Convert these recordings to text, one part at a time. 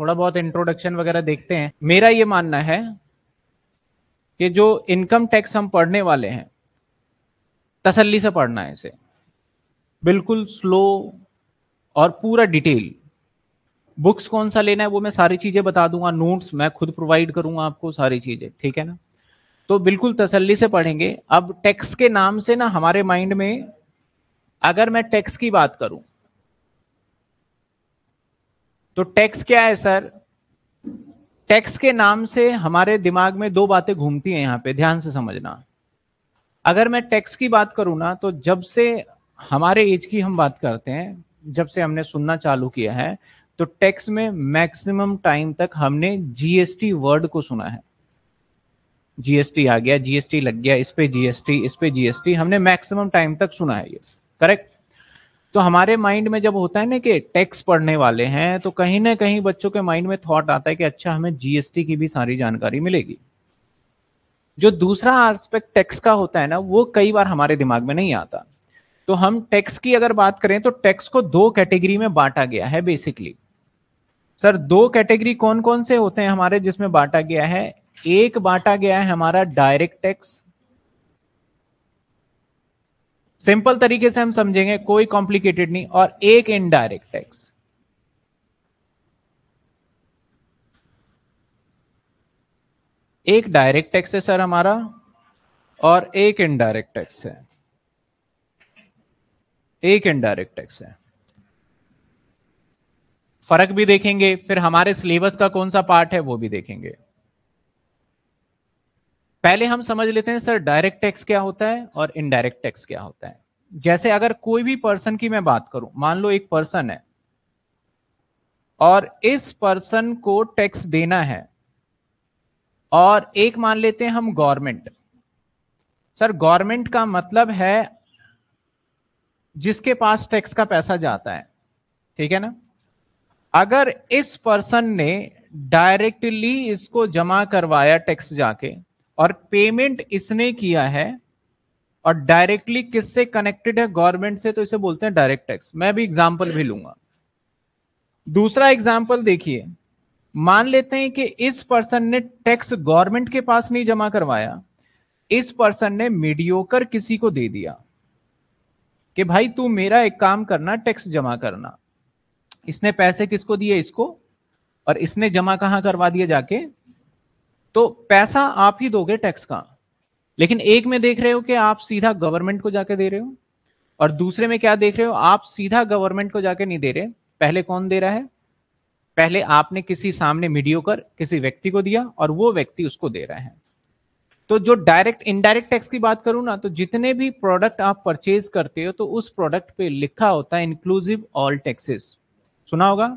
थोड़ा बहुत इंट्रोडक्शन वगैरह देखते हैं मेरा ये मानना है कि जो इनकम टैक्स हम पढ़ने वाले हैं तसल्ली से पढ़ना है इसे बिल्कुल स्लो और पूरा डिटेल बुक्स कौन सा लेना है वो मैं सारी चीज़ें बता दूंगा नोट्स मैं खुद प्रोवाइड करूंगा आपको सारी चीज़ें ठीक है ना तो बिल्कुल तसल्ली से पढ़ेंगे अब टैक्स के नाम से ना हमारे माइंड में अगर मैं टैक्स की बात करूं तो टैक्स क्या है सर टैक्स के नाम से हमारे दिमाग में दो बातें घूमती हैं यहां पे ध्यान से समझना अगर मैं टैक्स की बात करूं ना तो जब से हमारे एज की हम बात करते हैं जब से हमने सुनना चालू किया है तो टैक्स में मैक्सिमम टाइम तक हमने जीएसटी वर्ड को सुना है जीएसटी आ गया जीएसटी लग गया इस पे जीएसटी इस पे जीएसटी हमने मैक्सिमम टाइम तक सुना है ये करेक्ट तो हमारे माइंड में जब होता है ना कि टैक्स पढ़ने वाले हैं तो कहीं ना कहीं बच्चों के माइंड में थॉट आता है कि अच्छा हमें जीएसटी की भी सारी जानकारी मिलेगी जो दूसरा आस्पेक्ट टैक्स का होता है ना वो कई बार हमारे दिमाग में नहीं आता तो हम टैक्स की अगर बात करें तो टैक्स को दो कैटेगरी में बांटा गया है बेसिकली सर दो कैटेगरी कौन कौन से होते हैं हमारे जिसमें बांटा गया है एक बांटा गया है हमारा डायरेक्ट टैक्स सिंपल तरीके से हम समझेंगे कोई कॉम्प्लिकेटेड नहीं और एक इनडायरेक्ट टैक्स एक डायरेक्ट टैक्स है सर हमारा और एक इनडायरेक्ट टैक्स है एक इनडायरेक्ट टैक्स है फर्क भी देखेंगे फिर हमारे सिलेबस का कौन सा पार्ट है वो भी देखेंगे पहले हम समझ लेते हैं सर डायरेक्ट टैक्स क्या होता है और इनडायरेक्ट टैक्स क्या होता है जैसे अगर कोई भी पर्सन की मैं बात करूं मान लो एक पर्सन है और इस पर्सन को टैक्स देना है और एक मान लेते हैं हम गवर्नमेंट सर गवर्नमेंट का मतलब है जिसके पास टैक्स का पैसा जाता है ठीक है ना अगर इस पर्सन ने डायरेक्टली इसको जमा करवाया टैक्स जाके और पेमेंट इसने किया है और डायरेक्टली किससे कनेक्टेड है गवर्नमेंट से तो इसे बोलते हैं डायरेक्ट टैक्स मैं भी एग्जाम्पल भी लूंगा दूसरा एग्जाम्पल देखिए मान लेते हैं कि इस पर्सन ने टैक्स गवर्नमेंट के पास नहीं जमा करवाया इस पर्सन ने मीडियोकर किसी को दे दिया कि भाई तू मेरा एक काम करना टैक्स जमा करना इसने पैसे किसको दिए इसको और इसने जमा कहां करवा दिया जाके तो पैसा आप ही दोगे टैक्स का लेकिन एक में देख रहे हो कि आप सीधा गवर्नमेंट को जाके दे रहे हो और दूसरे में क्या देख रहे हो आप सीधा गवर्नमेंट को जाके नहीं दे रहे पहले कौन दे रहा है पहले आपने किसी सामने मीडियो कर किसी व्यक्ति को दिया और वो व्यक्ति उसको दे रहा है तो जो डायरेक्ट इनडायरेक्ट टैक्स की बात करूं ना तो जितने भी प्रोडक्ट आप परचेज करते हो तो उस प्रोडक्ट पे लिखा होता है इंक्लूसिव ऑल टैक्सेस सुना होगा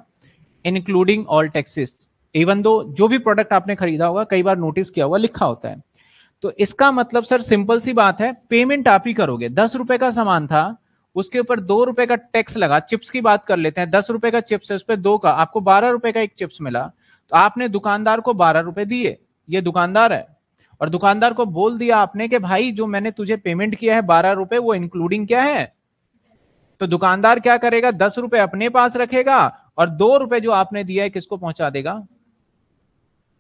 including all taxes even though जो भी प्रोडक्ट आपने खरीदा होगा कई बार नोटिस किया होगा लिखा होता है तो इसका मतलब सर सिंपल सी बात है पेमेंट आप ही करोगे दस रुपए का सामान था उसके ऊपर दो रुपए का टैक्स लगा चिप्स की बात कर लेते हैं दस रुपए का चिप्स है उस पर दो का आपको बारह रुपए का एक चिप्स मिला तो आपने दुकानदार को बारह रुपए दिए ये दुकानदार है और दुकानदार को बोल दिया आपने कि भाई जो मैंने तुझे पेमेंट किया है बारह रुपए वो इंक्लूडिंग क्या है तो दुकानदार क्या करेगा दस रुपए अपने पास रखेगा और दो रुपए जो आपने दिया है किसको पहुंचा देगा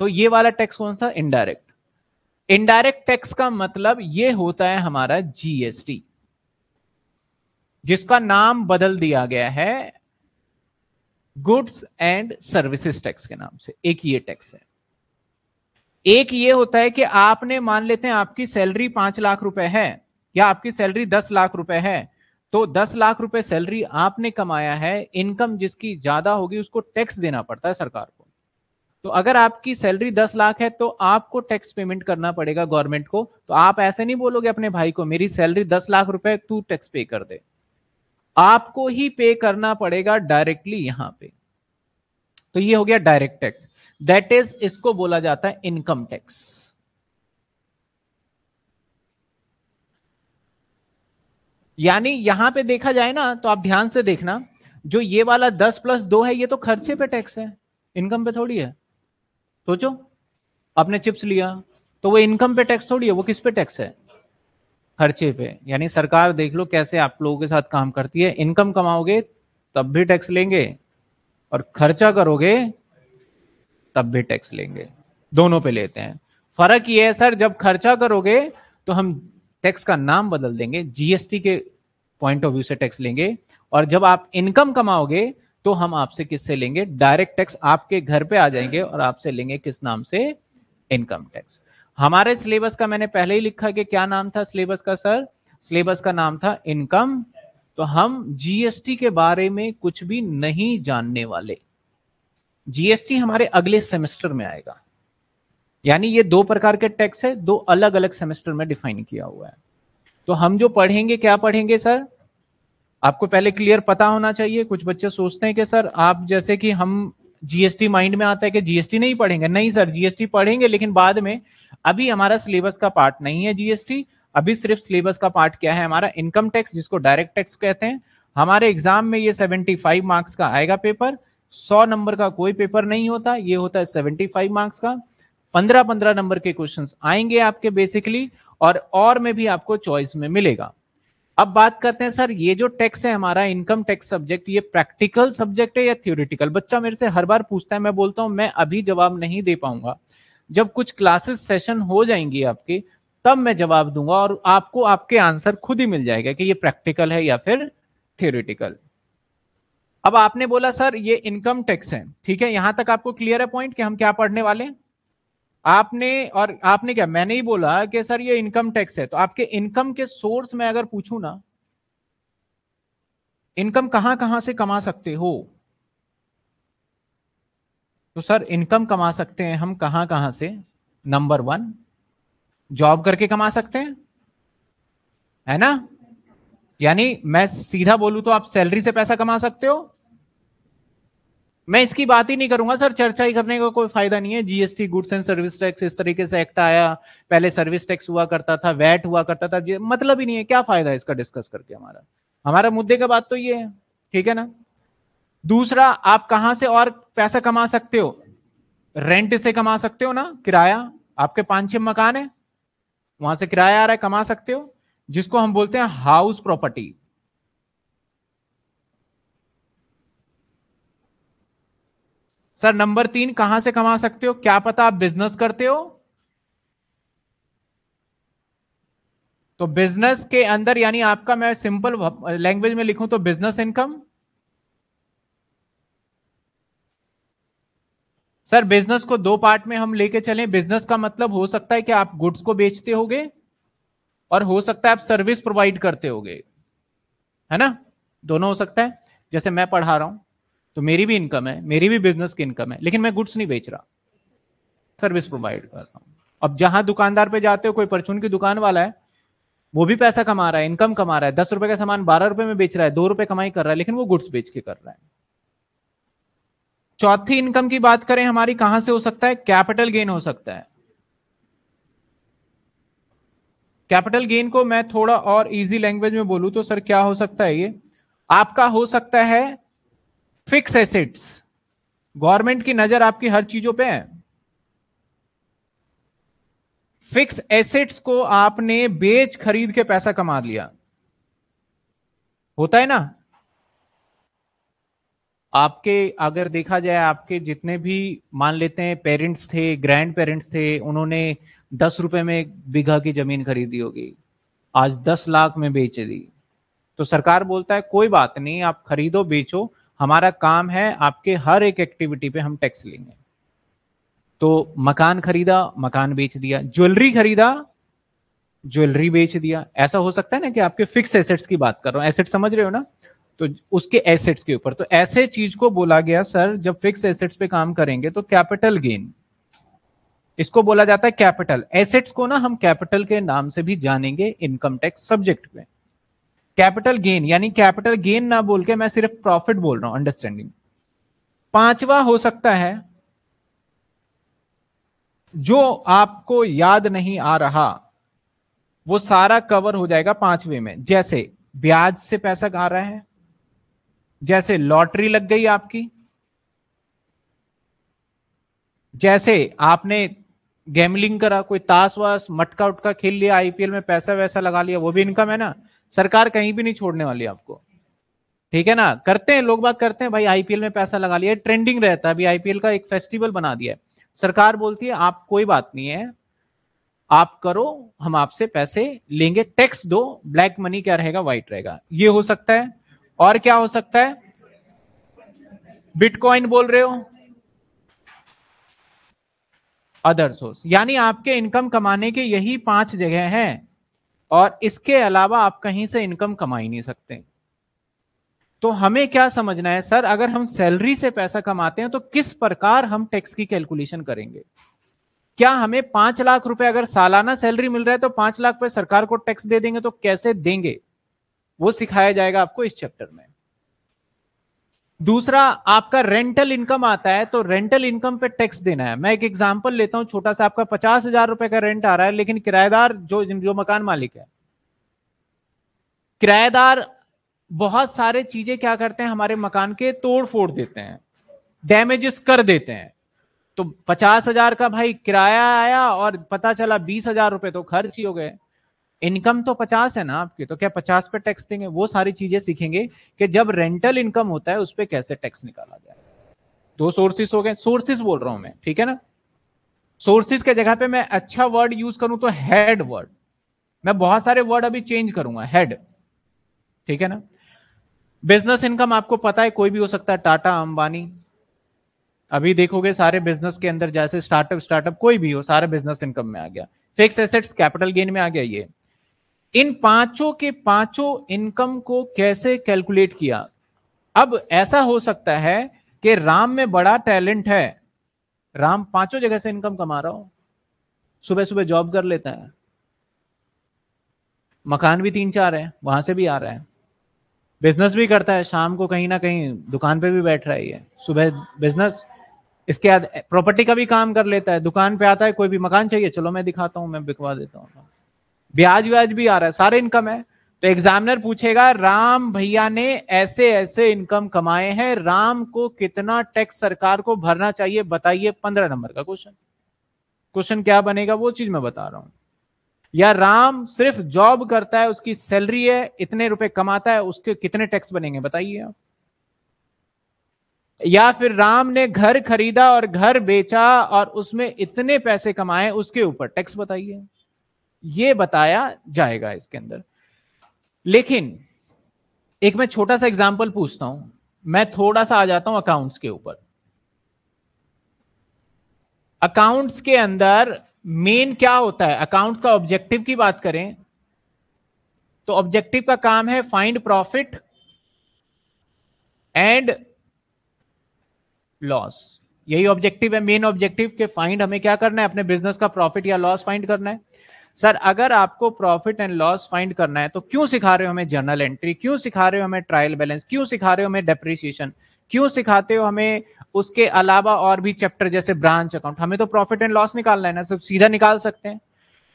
तो ये वाला टैक्स कौन सा इनडायरेक्ट इनडायरेक्ट टैक्स का मतलब ये होता है हमारा जीएसटी जिसका नाम बदल दिया गया है गुड्स एंड सर्विसेज टैक्स के नाम से एक ये टैक्स है एक ये होता है कि आपने मान लेते हैं आपकी सैलरी पांच लाख रुपए है या आपकी सैलरी दस लाख रुपए है तो दस लाख रुपए सैलरी आपने कमाया है इनकम जिसकी ज्यादा होगी उसको टैक्स देना पड़ता है सरकार को तो अगर आपकी सैलरी दस लाख है तो आपको टैक्स पेमेंट करना पड़ेगा गवर्नमेंट को तो आप ऐसे नहीं बोलोगे अपने भाई को मेरी सैलरी दस लाख रुपए तू टैक्स पे कर दे आपको ही पे करना पड़ेगा डायरेक्टली यहां पे तो ये हो गया डायरेक्ट टैक्स दैट इज इसको बोला जाता है इनकम टैक्स यानी यहां पे देखा जाए ना तो आप ध्यान से देखना जो ये वाला दस प्लस दो है ये तो खर्चे पे टैक्स है इनकम पे थोड़ी है सोचो आपने चिप्स लिया तो वो इनकम पे टैक्स थोड़ी है वो किस पे टैक्स है खर्चे पे यानी सरकार देख लो कैसे आप लोगों के साथ काम करती है इनकम कमाओगे तब भी टैक्स लेंगे और खर्चा करोगे तब भी टैक्स लेंगे दोनों पे लेते हैं फर्क ये है सर जब खर्चा करोगे तो हम टैक्स का नाम बदल देंगे जीएसटी के पॉइंट ऑफ व्यू से टैक्स लेंगे और जब आप इनकम कमाओगे तो हम आपसे किससे लेंगे डायरेक्ट टैक्स आपके घर पे आ जाएंगे और आपसे लेंगे किस नाम से इनकम टैक्स हमारे सिलेबस का मैंने पहले ही लिखा कि क्या नाम था सिलेबस का सर सिलेबस का नाम था इनकम तो हम जीएसटी के बारे में कुछ भी नहीं जानने वाले जीएसटी हमारे अगले सेमेस्टर में आएगा यानी ये दो प्रकार के टैक्स है दो अलग अलग सेमेस्टर में डिफाइन किया हुआ है तो हम जो पढ़ेंगे क्या पढ़ेंगे सर आपको पहले क्लियर पता होना चाहिए कुछ बच्चे सोचते हैं कि सर आप जैसे कि हम जीएसटी माइंड में आता है कि जीएसटी नहीं पढ़ेंगे नहीं सर जीएसटी पढ़ेंगे लेकिन बाद में अभी हमारा सिलेबस का पार्ट नहीं है जीएसटी अभी सिर्फ सिलेबस का पार्ट क्या है हमारा इनकम टैक्स जिसको डायरेक्ट टैक्स कहते हैं हमारे एग्जाम में ये 75 मार्क्स का आएगा पेपर 100 नंबर का कोई पेपर नहीं होता ये होता है 75 मार्क्स का 15 15 नंबर के क्वेश्चंस आएंगे आपके बेसिकली और और में भी आपको चॉइस में मिलेगा अब बात करते हैं सर ये जो टैक्स है हमारा इनकम टैक्स सब्जेक्ट ये प्रैक्टिकल सब्जेक्ट है या थ्योरिटिकल बच्चा मेरे से हर बार पूछता है मैं बोलता हूँ मैं अभी जवाब नहीं दे पाऊंगा जब कुछ क्लासेस सेशन हो जाएंगी आपके तब मैं जवाब दूंगा और आपको आपके आंसर खुद ही मिल जाएगा कि ये प्रैक्टिकल है या फिर थ्योरिटिकल अब आपने बोला सर ये इनकम टैक्स है ठीक है यहां तक आपको क्लियर है पॉइंट कि हम क्या पढ़ने वाले हैं आपने और आपने क्या मैंने ही बोला कि सर ये इनकम टैक्स है तो आपके इनकम के सोर्स में अगर पूछू ना इनकम कहां कहां से कमा सकते हो तो सर इनकम कमा सकते हैं हम कहां कहां से नंबर वन जॉब करके कमा सकते हैं है ना यानी मैं सीधा बोलूं तो आप सैलरी से पैसा कमा सकते हो मैं इसकी बात ही नहीं करूंगा सर चर्चा ही करने का कोई फायदा नहीं है GST goods and service tax इस तरीके से एक्ट आया पहले सर्विस टैक्स हुआ करता था वैट हुआ करता था मतलब ही नहीं है क्या फायदा है इसका डिस्कस करके हमारा हमारा मुद्दे का बात तो ये है ठीक है ना दूसरा आप कहां से और पैसा कमा सकते हो रेंट से कमा सकते हो ना किराया आपके पांच छह मकान है वहां से किराया आ रहा है कमा सकते हो जिसको हम बोलते हैं हाउस प्रॉपर्टी सर नंबर तीन कहां से कमा सकते हो क्या पता आप बिजनेस करते हो तो बिजनेस के अंदर यानी आपका मैं सिंपल लैंग्वेज में लिखूं तो बिजनेस इनकम सर बिजनेस को दो पार्ट में हम लेके चलें बिजनेस का मतलब हो सकता है कि आप गुड्स को बेचते होगे और हो सकता है आप सर्विस प्रोवाइड करते होगे है ना दोनों हो सकता है जैसे मैं पढ़ा रहा हूं तो मेरी भी इनकम है मेरी भी बिजनेस की इनकम है लेकिन मैं गुड्स नहीं बेच रहा सर्विस प्रोवाइड कर रहा हूँ अब जहां दुकानदार पे जाते हो कोई परचून की दुकान वाला है वो भी पैसा कमा रहा है इनकम कमा रहा है दस रुपए का सामान बारह रुपए में बेच रहा है दो रुपए कमाई कर रहा है लेकिन वो गुड्स बेच के कर रहा है चौथी इनकम की बात करें हमारी कहां से हो सकता है कैपिटल गेन हो सकता है कैपिटल गेन को मैं थोड़ा और इजी लैंग्वेज में बोलूं तो सर क्या हो सकता है ये आपका हो सकता है फिक्स एसेट्स गवर्नमेंट की नजर आपकी हर चीजों पे है फिक्स एसेट्स को आपने बेच खरीद के पैसा कमा लिया होता है ना आपके अगर देखा जाए आपके जितने भी मान लेते हैं पेरेंट्स थे ग्रैंड पेरेंट्स थे उन्होंने दस रुपए में बीघा की जमीन खरीदी होगी आज दस लाख में बेच दी तो सरकार बोलता है कोई बात नहीं आप खरीदो बेचो हमारा काम है आपके हर एक एक्टिविटी पे हम टैक्स लेंगे तो मकान खरीदा मकान बेच दिया ज्वेलरी खरीदा ज्वेलरी बेच दिया ऐसा हो सकता है ना कि आपके फिक्स एसेट्स की बात कर रहा हूं एसेट समझ रहे हो ना तो उसके एसेट्स के ऊपर तो ऐसे चीज को बोला गया सर जब फिक्स एसेट्स पे काम करेंगे तो कैपिटल गेन इसको बोला जाता है कैपिटल एसेट्स को ना हम कैपिटल के नाम से भी जानेंगे इनकम टैक्स सब्जेक्ट में कैपिटल गेन यानी कैपिटल गेन ना बोल के मैं सिर्फ प्रॉफिट बोल रहा हूं अंडरस्टैंडिंग पांचवा हो सकता है जो आपको याद नहीं आ रहा वो सारा कवर हो जाएगा पांचवे में जैसे ब्याज से पैसा आ रहा है जैसे लॉटरी लग गई आपकी जैसे आपने गैमलिंग करा कोई ताश वास मटका उटका खेल लिया आईपीएल में पैसा वैसा लगा लिया वो भी इनकम है ना सरकार कहीं भी नहीं छोड़ने वाली आपको ठीक है ना करते हैं लोग बात करते हैं भाई आईपीएल में पैसा लगा लिया ट्रेंडिंग रहता है अभी आईपीएल का एक फेस्टिवल बना दिया है सरकार बोलती है आप कोई बात नहीं है आप करो हम आपसे पैसे लेंगे टैक्स दो ब्लैक मनी क्या रहेगा व्हाइट रहेगा ये हो सकता है और क्या हो सकता है बिटकॉइन बोल रहे हो अदर सोर्स यानी आपके इनकम कमाने के यही पांच जगह हैं और इसके अलावा आप कहीं से इनकम कमा ही नहीं सकते तो हमें क्या समझना है सर अगर हम सैलरी से पैसा कमाते हैं तो किस प्रकार हम टैक्स की कैलकुलेशन करेंगे क्या हमें पांच लाख रुपए अगर सालाना सैलरी मिल रहा है तो पांच लाख रुपए सरकार को टैक्स दे देंगे तो कैसे देंगे वो सिखाया जाएगा आपको इस चैप्टर में दूसरा आपका रेंटल इनकम आता है तो रेंटल इनकम पे टैक्स देना है मैं एक एग्जांपल लेता हूं छोटा सा आपका पचास हजार रुपए का रेंट आ रहा है लेकिन किराएदार जो जो मकान मालिक है किराएदार बहुत सारे चीजें क्या करते हैं हमारे मकान के तोड़ फोड़ देते हैं डैमेजेस कर देते हैं तो पचास हजार का भाई किराया आया और पता चला बीस हजार रुपए तो खर्च ही हो गए इनकम तो पचास है ना आपकी तो क्या पचास पे टैक्स देंगे वो सारी चीजें सीखेंगे कि जब रेंटल इनकम होता है उस पर कैसे टैक्स निकाला जाए दो सोर्सेस हो गए सोर्सेस बोल रहा हूं मैं ठीक है ना सोर्सेस के जगह पे मैं अच्छा वर्ड यूज करूं तो हेड वर्ड मैं बहुत सारे वर्ड अभी चेंज करूंगा हेड ठीक है ना बिजनेस इनकम आपको पता है कोई भी हो सकता है टाटा अंबानी अभी देखोगे सारे बिजनेस के अंदर जैसे स्टार्टअप स्टार्टअप कोई भी हो सारे बिजनेस इनकम में आ गया फिक्स एसेट्स कैपिटल गेन में आ गया ये इन पांचों के पांचों इनकम को कैसे कैलकुलेट किया अब ऐसा हो सकता है कि राम में बड़ा टैलेंट है राम पांचों जगह से इनकम कमा रहा हो सुबह सुबह जॉब कर लेता है मकान भी तीन चार है वहां से भी आ रहा है बिजनेस भी करता है शाम को कहीं ना कहीं दुकान पे भी बैठ रहा है सुबह बिजनेस इसके बाद प्रॉपर्टी का भी काम कर लेता है दुकान पे आता है कोई भी मकान चाहिए चलो मैं दिखाता हूँ मैं बिकवा देता हूँ ब्याज व्याज भी आ रहा है सारे इनकम है तो एग्जामिनर पूछेगा राम भैया ने ऐसे ऐसे इनकम कमाए हैं राम को कितना टैक्स सरकार को भरना चाहिए बताइए पंद्रह नंबर का क्वेश्चन क्वेश्चन क्या बनेगा वो चीज मैं बता रहा हूं या राम सिर्फ जॉब करता है उसकी सैलरी है इतने रुपए कमाता है उसके कितने टैक्स बनेंगे बताइए आप या फिर राम ने घर खरीदा और घर बेचा और उसमें इतने पैसे कमाए उसके ऊपर टैक्स बताइए ये बताया जाएगा इसके अंदर लेकिन एक मैं छोटा सा एग्जाम्पल पूछता हूं मैं थोड़ा सा आ जाता हूं अकाउंट्स के ऊपर अकाउंट्स के अंदर मेन क्या होता है अकाउंट्स का ऑब्जेक्टिव की बात करें तो ऑब्जेक्टिव का काम है फाइंड प्रॉफिट एंड लॉस यही ऑब्जेक्टिव है मेन ऑब्जेक्टिव के फाइंड हमें क्या करना है अपने बिजनेस का प्रॉफिट या लॉस फाइंड करना है सर अगर आपको प्रॉफिट एंड लॉस फाइंड करना है तो क्यों सिखा रहे हो हमें जर्नल एंट्री क्यों सिखा रहे हो हमें ट्रायल बैलेंस क्यों सिखा रहे हो हमें डेप्रिसिएशन क्यों सिखाते हो हमें उसके अलावा और भी चैप्टर जैसे ब्रांच अकाउंट हमें तो प्रॉफिट एंड लॉस निकालना है ना सब सीधा निकाल सकते हैं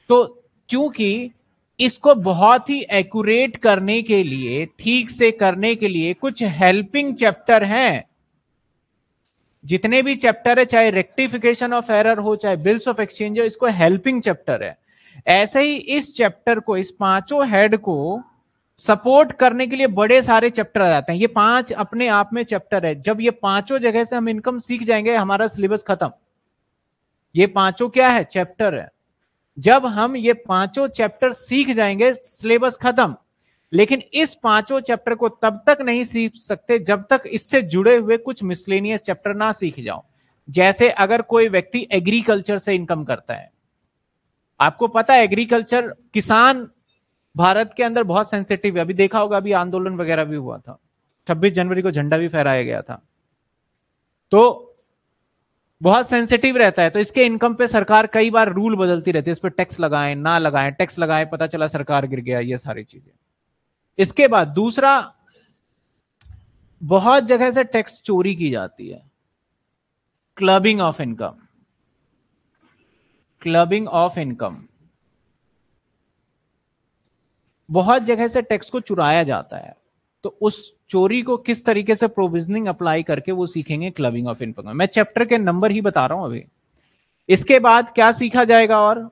तो क्योंकि इसको बहुत ही एक्यूरेट करने के लिए ठीक से करने के लिए कुछ हेल्पिंग चैप्टर हैं जितने भी चैप्टर है चाहे रेक्टिफिकेशन ऑफ एरर हो चाहे बिल्स ऑफ एक्सचेंज हो इसको हेल्पिंग चैप्टर है ऐसे ही इस चैप्टर को इस पांचों हेड को सपोर्ट करने के लिए बड़े सारे चैप्टर आ जाते हैं ये पांच अपने आप में चैप्टर है जब ये पांचों जगह से हम इनकम सीख जाएंगे हमारा सिलेबस खत्म ये पांचों क्या है चैप्टर है जब हम ये पांचों चैप्टर सीख जाएंगे सिलेबस खत्म लेकिन इस पांचों चैप्टर को तब तक नहीं सीख सकते जब तक इससे जुड़े हुए कुछ मिसलेनियस चैप्टर ना सीख जाओ जैसे अगर कोई व्यक्ति एग्रीकल्चर से इनकम करता है आपको पता है एग्रीकल्चर किसान भारत के अंदर बहुत सेंसिटिव है अभी देखा होगा अभी आंदोलन वगैरह भी हुआ था 26 जनवरी को झंडा भी फहराया गया था तो बहुत सेंसिटिव रहता है तो इसके इनकम पे सरकार कई बार रूल बदलती रहती है इस पर टैक्स लगाए ना लगाए टैक्स लगाए पता चला सरकार गिर गया ये सारी चीजें इसके बाद दूसरा बहुत जगह से टैक्स चोरी की जाती है clubbing of income clubbing of income बहुत जगह से टैक्स को चुराया जाता है तो उस चोरी को किस तरीके से प्रोविजनिंग अप्लाई करके वो सीखेंगे क्लबिंग ऑफ इनकम मैं चैप्टर के नंबर ही बता रहा हूं अभी इसके बाद क्या सीखा जाएगा और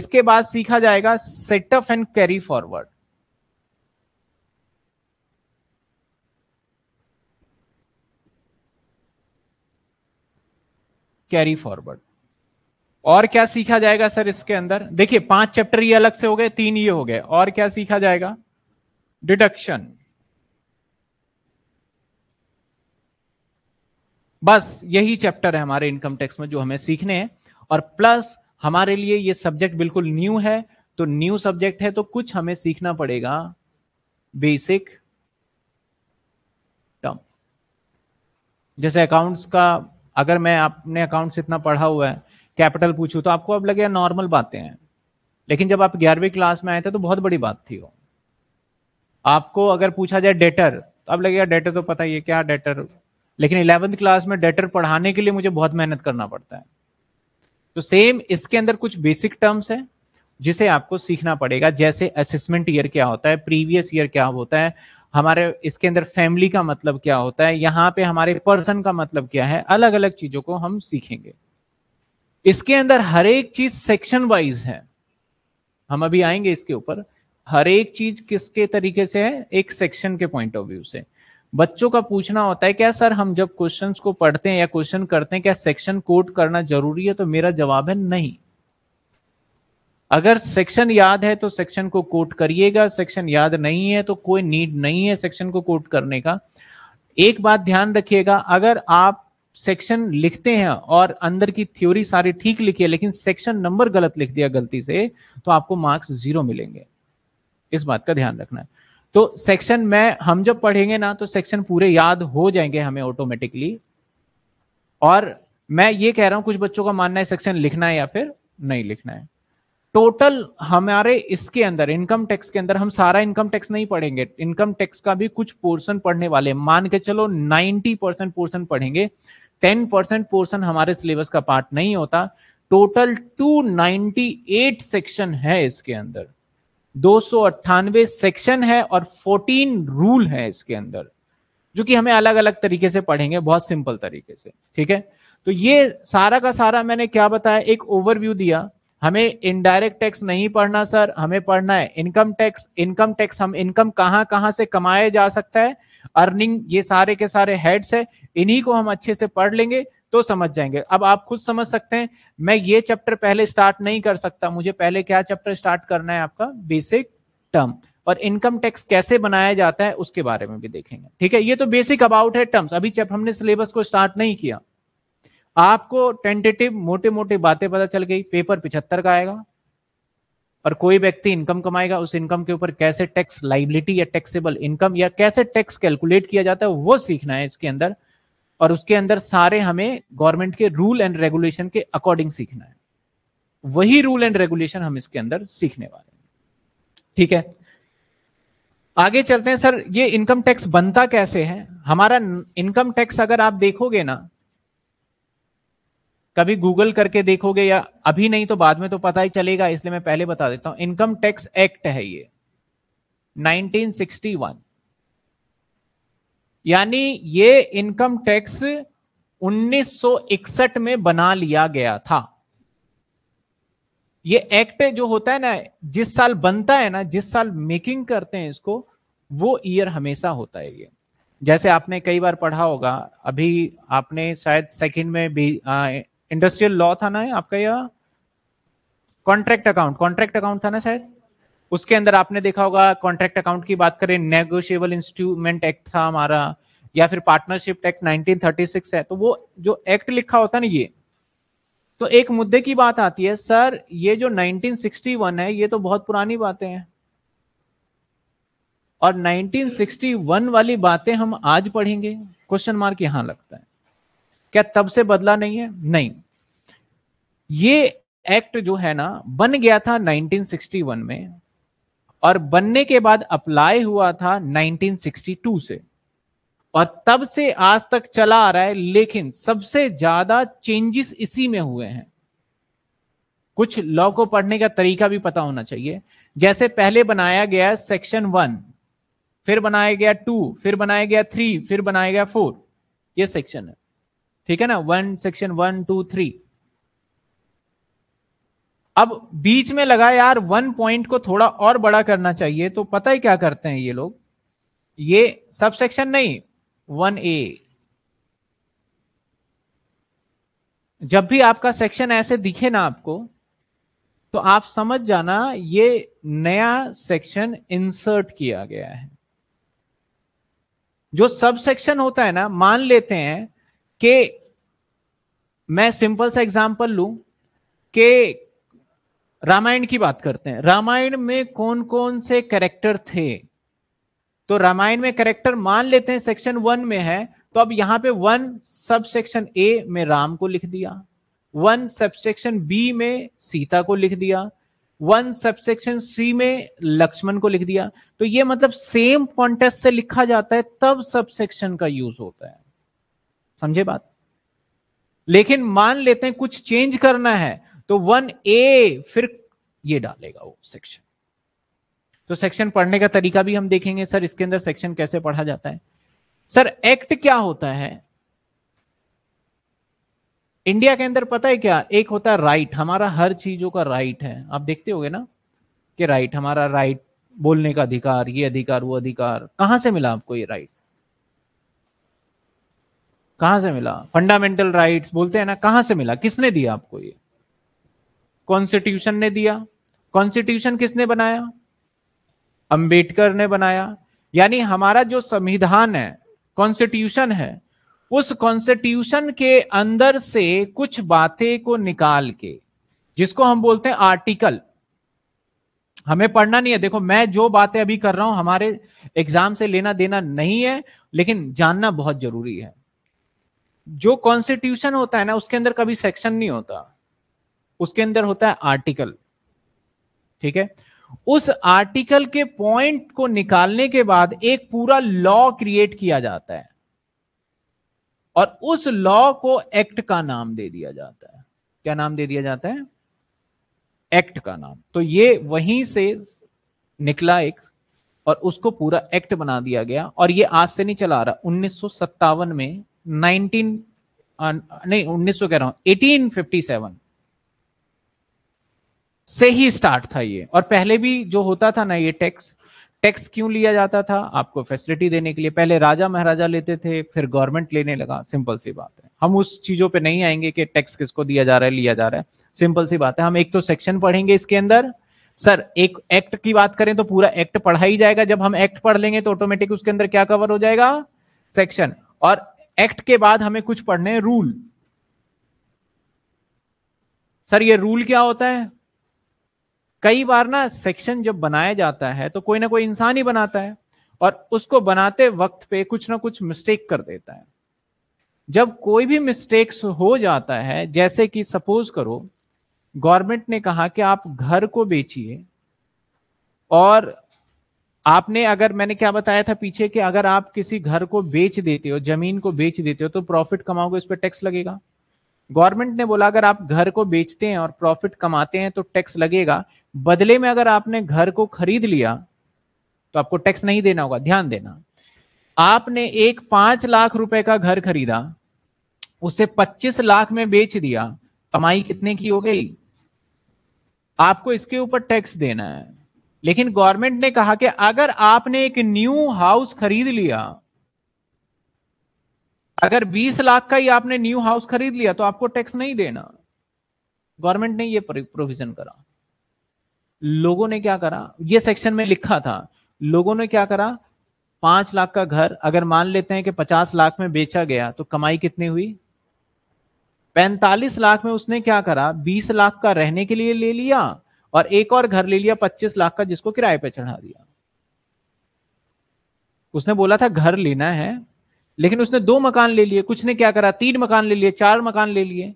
इसके बाद सीखा जाएगा set off and carry forward carry forward और क्या सीखा जाएगा सर इसके अंदर देखिए पांच चैप्टर ये अलग से हो गए तीन ये हो गए और क्या सीखा जाएगा डिडक्शन बस यही चैप्टर है हमारे इनकम टैक्स में जो हमें सीखने हैं और प्लस हमारे लिए ये सब्जेक्ट बिल्कुल न्यू है तो न्यू सब्जेक्ट है तो कुछ हमें सीखना पड़ेगा बेसिक टर्म जैसे अकाउंट्स का अगर मैं आपने अकाउंट्स इतना पढ़ा हुआ है कैपिटल पूछू तो आपको अब लगे नॉर्मल बातें हैं लेकिन जब आप ग्यारहवीं क्लास में आए थे तो बहुत बड़ी बात थी वो आपको अगर पूछा जाए डेटर तो अब लगेगा डेटर तो पता ही है क्या डेटर लेकिन इलेवंथ क्लास में डेटर पढ़ाने के लिए मुझे बहुत मेहनत करना पड़ता है तो सेम इसके अंदर कुछ बेसिक टर्म्स है जिसे आपको सीखना पड़ेगा जैसे असिस्मेंट ईयर क्या होता है प्रीवियस ईयर क्या होता है हमारे इसके अंदर फैमिली का मतलब क्या होता है यहाँ पे हमारे पर्सन का मतलब क्या है अलग अलग चीजों को हम सीखेंगे इसके अंदर हर एक चीज सेक्शन वाइज है हम अभी आएंगे इसके ऊपर हर एक चीज किसके तरीके से है एक सेक्शन के पॉइंट ऑफ व्यू से बच्चों का पूछना होता है क्या सर हम जब क्वेश्चंस को पढ़ते हैं या क्वेश्चन करते हैं क्या सेक्शन कोट करना जरूरी है तो मेरा जवाब है नहीं अगर सेक्शन याद है तो सेक्शन को कोट करिएगा सेक्शन याद नहीं है तो कोई नीड नहीं है सेक्शन को कोट करने का एक बात ध्यान रखिएगा अगर आप सेक्शन लिखते हैं और अंदर की थ्योरी सारी ठीक लिखी है लेकिन सेक्शन नंबर गलत लिख दिया गलती से तो आपको मार्क्स जीरो मिलेंगे इस बात का ध्यान रखना है तो सेक्शन में हम जब पढ़ेंगे ना तो सेक्शन पूरे याद हो जाएंगे हमें ऑटोमेटिकली और मैं ये कह रहा हूं कुछ बच्चों का मानना है सेक्शन लिखना है या फिर नहीं लिखना है टोटल हमारे इसके अंदर इनकम टैक्स के अंदर हम सारा इनकम टैक्स नहीं पढ़ेंगे इनकम टैक्स का भी कुछ पोर्शन पढ़ने वाले मान के चलो 90 परसेंट पोर्सन पढ़ेंगे टेन परसेंट पोर्सन हमारे सिलेबस का पार्ट नहीं होता टोटल 298 सेक्शन है इसके अंदर दो सेक्शन है और 14 रूल है इसके अंदर जो कि हमें अलग अलग तरीके से पढ़ेंगे बहुत सिंपल तरीके से ठीक है तो ये सारा का सारा मैंने क्या बताया एक ओवरव्यू दिया हमें इनडायरेक्ट टैक्स नहीं पढ़ना सर हमें पढ़ना है इनकम टैक्स इनकम टैक्स हम इनकम कहाँ कहाँ से कमाया जा सकता है अर्निंग ये सारे के सारे हेड्स है इन्हीं को हम अच्छे से पढ़ लेंगे तो समझ जाएंगे अब आप खुद समझ सकते हैं मैं ये चैप्टर पहले स्टार्ट नहीं कर सकता मुझे पहले क्या चैप्टर स्टार्ट करना है आपका बेसिक टर्म और इनकम टैक्स कैसे बनाया जाता है उसके बारे में भी देखेंगे ठीक है ये तो बेसिक अबाउट है टर्म्स अभी हमने सिलेबस को स्टार्ट नहीं किया आपको टेंटेटिव मोटे मोटे बातें पता चल गई पेपर पिछहत्तर का आएगा और कोई व्यक्ति इनकम कमाएगा उस इनकम के ऊपर कैसे टैक्स लाइबिलिटी या टैक्सेबल इनकम या कैसे टैक्स कैलकुलेट किया जाता है वो सीखना है इसके अंदर और उसके अंदर सारे हमें गवर्नमेंट के रूल एंड रेगुलेशन के अकॉर्डिंग सीखना है वही रूल एंड रेगुलेशन हम इसके अंदर सीखने वाले हैं ठीक है आगे चलते हैं सर ये इनकम टैक्स बनता कैसे है हमारा इनकम टैक्स अगर आप देखोगे ना कभी गूगल करके देखोगे या अभी नहीं तो बाद में तो पता ही चलेगा इसलिए मैं पहले बता देता हूं इनकम टैक्स एक्ट है ये 1961 यानी ये इनकम टैक्स 1961 में बना लिया गया था ये एक्ट जो होता है ना जिस साल बनता है ना जिस साल मेकिंग करते हैं इसको वो ईयर हमेशा होता है ये जैसे आपने कई बार पढ़ा होगा अभी आपने शायद सेकंड में भी इंडस्ट्रियल लॉ था ना आपका या कॉन्ट्रैक्ट अकाउंट कॉन्ट्रैक्ट अकाउंट था ना शायद उसके अंदर आपने देखा होगा कॉन्ट्रैक्ट अकाउंट की बात करें नेगोशिएबल इंस्ट्रूमेंट एक्ट था हमारा या फिर पार्टनरशिप एक्ट 1936 है तो वो जो एक्ट लिखा होता ना ये तो एक मुद्दे की बात आती है सर ये जो 1961 है ये तो बहुत पुरानी बातें हैं और 1961 वाली बातें हम आज पढ़ेंगे क्वेश्चन मार्क यहां लगता है क्या तब से बदला नहीं है नहीं ये एक्ट जो है ना बन गया था 1961 में और बनने के बाद अप्लाई हुआ था 1962 से और तब से आज तक चला आ रहा है लेकिन सबसे ज्यादा चेंजेस इसी में हुए हैं कुछ लॉ को पढ़ने का तरीका भी पता होना चाहिए जैसे पहले बनाया गया सेक्शन वन फिर बनाया गया टू फिर बनाया गया थ्री फिर बनाया गया फोर ये सेक्शन है ठीक है ना one section one two three अब बीच में लगा यार वन पॉइंट को थोड़ा और बड़ा करना चाहिए तो पता ही क्या करते हैं ये लोग ये सब सेक्शन नहीं वन ए जब भी आपका सेक्शन ऐसे दिखे ना आपको तो आप समझ जाना ये नया सेक्शन इंसर्ट किया गया है जो सब सेक्शन होता है ना मान लेते हैं कि मैं सिंपल सा एग्जांपल लू कि रामायण की बात करते हैं रामायण में कौन कौन से कैरेक्टर थे तो रामायण में कैरेक्टर मान लेते हैं सेक्शन वन में है तो अब यहां पे वन सब सेक्शन ए में राम को लिख दिया वन सब सेक्शन बी में सीता को लिख दिया वन सब सेक्शन सी में लक्ष्मण को लिख दिया तो ये मतलब सेम कॉन्टेस्ट से लिखा जाता है तब सब सेक्शन का यूज होता है समझे बात लेकिन मान लेते हैं कुछ चेंज करना है तो वन ए फिर ये डालेगा वो सेक्शन तो सेक्शन पढ़ने का तरीका भी हम देखेंगे सर इसके अंदर सेक्शन कैसे पढ़ा जाता है सर एक्ट क्या होता है इंडिया के अंदर पता है क्या एक होता है राइट हमारा हर चीजों का राइट है आप देखते हो ना कि राइट हमारा राइट बोलने का अधिकार ये अधिकार वो अधिकार कहां से मिला आपको ये राइट कहां से मिला फंडामेंटल राइट्स बोलते हैं ना कहां से मिला किसने दिया आपको ये कॉन्स्टिट्यूशन ने दिया कॉन्स्टिट्यूशन किसने बनाया अंबेडकर ने बनाया यानी हमारा जो संविधान है कॉन्स्टिट्यूशन है उस कॉन्स्टिट्यूशन के अंदर से कुछ बातें को निकाल के जिसको हम बोलते हैं आर्टिकल हमें पढ़ना नहीं है देखो मैं जो बातें अभी कर रहा हूं हमारे एग्जाम से लेना देना नहीं है लेकिन जानना बहुत जरूरी है जो कॉन्स्टिट्यूशन होता है ना उसके अंदर कभी सेक्शन नहीं होता उसके अंदर होता है आर्टिकल ठीक है उस आर्टिकल के पॉइंट को निकालने के बाद एक पूरा लॉ क्रिएट किया जाता है और उस लॉ को एक्ट का नाम दे दिया जाता है क्या नाम दे दिया जाता है एक्ट का नाम तो ये वहीं से निकला एक और उसको पूरा एक्ट बना दिया गया और ये आज से नहीं चला आ रहा उन्नीस में 19 नहीं उन्नीस कह रहा हूं 1857 से ही स्टार्ट था ये और पहले भी जो होता था ना ये टैक्स टैक्स क्यों लिया जाता था आपको फैसिलिटी देने के लिए पहले राजा महाराजा लेते थे फिर गवर्नमेंट लेने लगा सिंपल सी बात है हम उस चीजों पे नहीं आएंगे कि टैक्स किसको दिया जा रहा है लिया जा रहा है सिंपल सी बात है हम एक तो सेक्शन पढ़ेंगे इसके अंदर सर एक एक्ट की बात करें तो पूरा एक्ट पढ़ा ही जाएगा जब हम एक्ट पढ़ लेंगे तो ऑटोमेटिक उसके अंदर क्या कवर हो जाएगा सेक्शन और एक्ट के बाद हमें कुछ पढ़ने रूल सर ये रूल क्या होता है कई बार ना सेक्शन जब बनाया जाता है तो कोई ना कोई इंसान ही बनाता है और उसको बनाते वक्त पे कुछ ना कुछ मिस्टेक कर देता है जब कोई भी मिस्टेक्स हो जाता है जैसे कि सपोज करो गवर्नमेंट ने कहा कि आप घर को बेचिए और आपने अगर मैंने क्या बताया था पीछे कि अगर आप किसी घर को बेच देते हो जमीन को बेच देते हो तो प्रॉफिट कमाओगे उस पर टैक्स लगेगा गवर्नमेंट ने बोला अगर आप घर को बेचते हैं और प्रॉफिट कमाते हैं तो टैक्स लगेगा बदले में अगर आपने घर को खरीद लिया तो आपको टैक्स नहीं देना होगा ध्यान देना आपने एक पांच लाख रुपए का घर खरीदा उसे पच्चीस लाख में बेच दिया कमाई कितने की हो गई आपको इसके ऊपर टैक्स देना है लेकिन गवर्नमेंट ने कहा कि अगर आपने एक न्यू हाउस खरीद लिया अगर 20 लाख का ही आपने न्यू हाउस खरीद लिया तो आपको टैक्स नहीं देना गवर्नमेंट ने यह प्रोविजन करा लोगों ने क्या करा ये सेक्शन में लिखा था लोगों ने क्या करा पांच लाख का घर अगर मान लेते हैं कि पचास लाख में बेचा गया तो कमाई कितनी हुई पैंतालीस लाख में उसने क्या करा बीस लाख का रहने के लिए ले लिया और एक और घर ले लिया पच्चीस लाख का जिसको किराए पर चढ़ा दिया उसने बोला था घर लेना है लेकिन उसने दो मकान ले लिए कुछ ने क्या करा तीन मकान ले लिए चार मकान ले लिए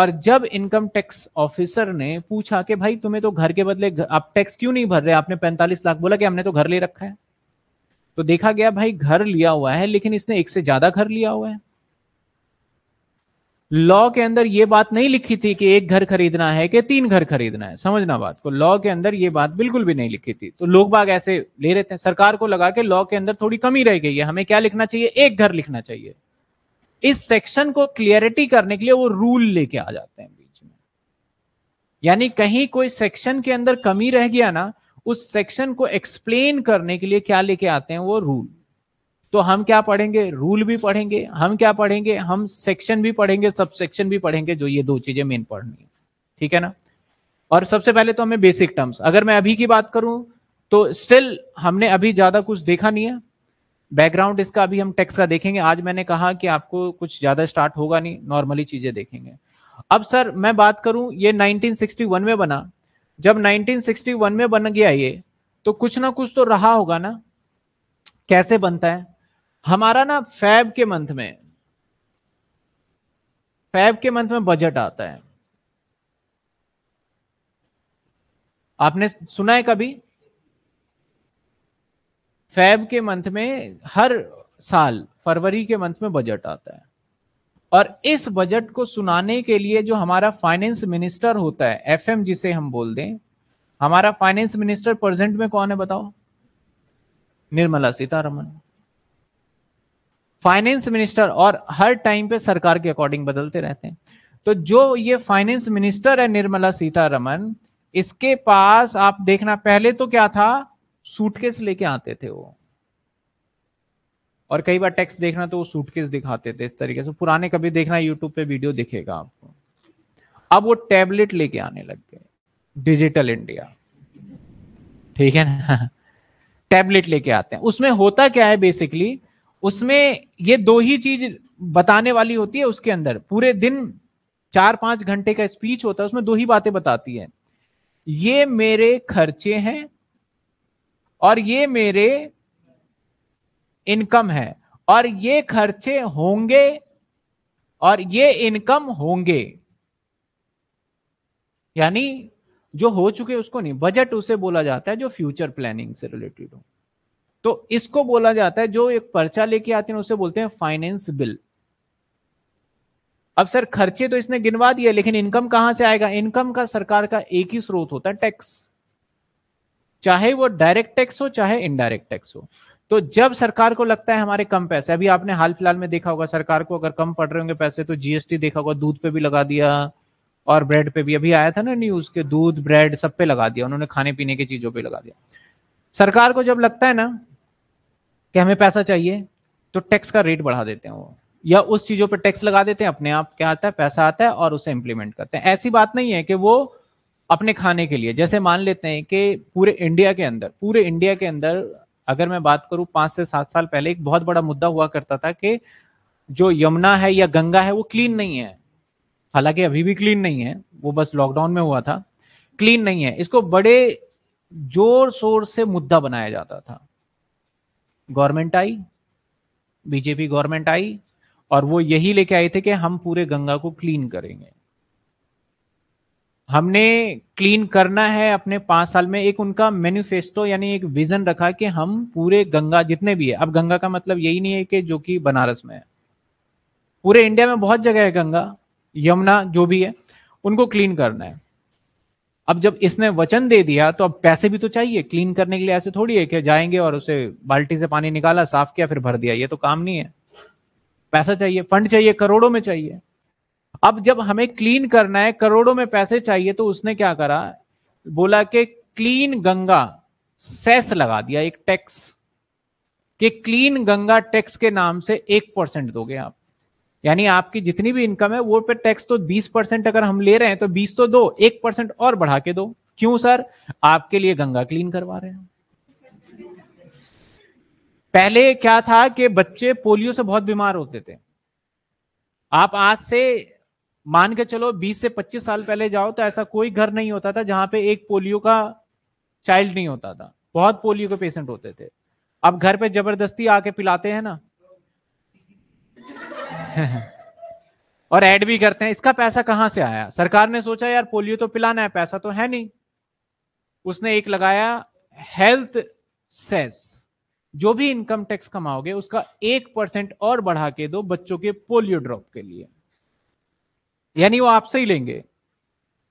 और जब इनकम टैक्स ऑफिसर ने पूछा कि भाई तुम्हें तो घर के बदले आप टैक्स क्यों नहीं भर रहे आपने 45 लाख बोला कि हमने तो घर ले रखा है तो देखा गया भाई घर लिया हुआ है लेकिन इसने एक से ज्यादा घर लिया हुआ है लॉ के अंदर यह बात नहीं लिखी थी कि एक घर खरीदना है कि तीन घर खरीदना है समझना बात को लॉ के अंदर यह बात बिल्कुल भी नहीं लिखी थी तो लोग बाग ऐसे ले रहे थे सरकार को लगा के लॉ के अंदर थोड़ी कमी रह गई है हमें क्या लिखना चाहिए एक घर लिखना चाहिए इस सेक्शन को क्लियरिटी करने के लिए वो रूल लेके आ जाते हैं बीच में यानी कहीं कोई सेक्शन के अंदर कमी रह गया ना उस सेक्शन को एक्सप्लेन करने के लिए क्या लेके आते हैं वो रूल तो हम क्या पढ़ेंगे रूल भी पढ़ेंगे हम क्या पढ़ेंगे हम सेक्शन भी पढ़ेंगे सब सेक्शन भी पढ़ेंगे जो ये दो चीजें मेन पढ़नी है ठीक है ना और सबसे पहले तो हमें बेसिक टर्म्स अगर मैं अभी की बात करूं तो स्टिल हमने अभी ज्यादा कुछ देखा नहीं है बैकग्राउंड इसका अभी हम टेक्स का देखेंगे आज मैंने कहा कि आपको कुछ ज्यादा स्टार्ट होगा नहीं नॉर्मली चीजें देखेंगे अब सर मैं बात करूं ये 1961 में बना जब 1961 में बन गया ये तो कुछ ना कुछ तो रहा होगा ना कैसे बनता है हमारा ना फैब के मंथ में फैब के मंथ में बजट आता है आपने सुना है कभी फैब के मंथ में हर साल फरवरी के मंथ में बजट आता है और इस बजट को सुनाने के लिए जो हमारा फाइनेंस मिनिस्टर होता है एम जिसे हम बोल दें हमारा फाइनेंस मिनिस्टर प्रेजेंट में कौन है बताओ निर्मला सीतारमन फाइनेंस मिनिस्टर और हर टाइम पे सरकार के अकॉर्डिंग बदलते रहते हैं तो जो ये फाइनेंस मिनिस्टर है निर्मला सीतारमन इसके पास आप देखना पहले तो क्या था सूटकेस लेके आते थे वो और कई बार टेक्स्ट देखना तो वो सूटकेस दिखाते थे इस तरीके से पुराने कभी देखना यूट्यूब पे वीडियो दिखेगा आपको अब वो टैबलेट लेके आने लग गए डिजिटल इंडिया ठीक है ना टैबलेट लेके आते हैं उसमें होता क्या है बेसिकली उसमें ये दो ही चीज बताने वाली होती है उसके अंदर पूरे दिन चार पांच घंटे का स्पीच होता है उसमें दो ही बातें बताती है ये मेरे खर्चे हैं और ये मेरे इनकम है और ये खर्चे होंगे और ये इनकम होंगे यानी जो हो चुके उसको नहीं बजट उसे बोला जाता है जो फ्यूचर प्लानिंग से रिलेटेड हो तो इसको बोला जाता है जो एक पर्चा लेके आते हैं उसे बोलते हैं फाइनेंस बिल अब सर खर्चे तो इसने गिनवा दिया लेकिन इनकम कहां से आएगा इनकम का सरकार का एक ही स्रोत होता है टैक्स चाहे वो डायरेक्ट टैक्स हो चाहे इनडायरेक्ट टैक्स हो तो जब सरकार को लगता है हमारे कम पैसे अभी आपने हाल फिलहाल में देखा होगा सरकार को अगर कम पड़ रहे होंगे पैसे तो जीएसटी देखा होगा दूध पे भी लगा दिया और ब्रेड पे भी अभी आया था ना न्यूज के दूध ब्रेड सब पे लगा दिया उन्होंने खाने पीने की चीजों पे लगा दिया सरकार को जब लगता है ना कि हमें पैसा चाहिए तो टैक्स का रेट बढ़ा देते हैं वो या उस चीजों पर टैक्स लगा देते हैं अपने आप क्या आता है पैसा आता है और उसे इंप्लीमेंट करते हैं ऐसी बात नहीं है कि वो अपने खाने के लिए जैसे मान लेते हैं कि पूरे इंडिया के अंदर पूरे इंडिया के अंदर अगर मैं बात करूं पांच से सात साल पहले एक बहुत बड़ा मुद्दा हुआ करता था कि जो यमुना है या गंगा है वो क्लीन नहीं है हालांकि अभी भी क्लीन नहीं है वो बस लॉकडाउन में हुआ था क्लीन नहीं है इसको बड़े जोर शोर से मुद्दा बनाया जाता था गवर्नमेंट आई बीजेपी गवर्नमेंट आई और वो यही लेके आए थे कि हम पूरे गंगा को क्लीन करेंगे हमने क्लीन करना है अपने पांच साल में एक उनका मैनिफेस्टो यानी एक विजन रखा कि हम पूरे गंगा जितने भी है अब गंगा का मतलब यही नहीं है कि जो कि बनारस में है पूरे इंडिया में बहुत जगह है गंगा यमुना जो भी है उनको क्लीन करना है अब जब इसने वचन दे दिया तो अब पैसे भी तो चाहिए क्लीन करने के लिए ऐसे थोड़ी है कि जाएंगे और उसे बाल्टी से पानी निकाला साफ किया फिर भर दिया ये तो काम नहीं है पैसा चाहिए फंड चाहिए करोड़ों में चाहिए अब जब हमें क्लीन करना है करोड़ों में पैसे चाहिए तो उसने क्या करा बोला कि क्लीन गंगा सेस लगा दिया एक टैक्स कि क्लीन गंगा टैक्स के नाम से एक परसेंट दोगे आप यानी आपकी जितनी भी इनकम है वो पे टैक्स तो 20 परसेंट अगर हम ले रहे हैं तो 20 तो दो एक परसेंट और बढ़ा के दो क्यों सर आपके लिए गंगा क्लीन करवा रहे हैं पहले क्या था कि बच्चे पोलियो से बहुत बीमार होते थे आप आज से मान के चलो 20 से 25 साल पहले जाओ तो ऐसा कोई घर नहीं होता था जहां पे एक पोलियो का चाइल्ड नहीं होता था बहुत पोलियो के पेशेंट होते थे अब घर पे जबरदस्ती आके पिलाते हैं ना और ऐड भी करते हैं इसका पैसा कहां से आया सरकार ने सोचा यार पोलियो तो पिलाना है पैसा तो है नहीं उसने एक लगाया हेल्थ सेस जो भी इनकम टैक्स कमाओगे उसका एक परसेंट और बढ़ा के दो बच्चों के पोलियो ड्रॉप के लिए यानी वो आपसे ही लेंगे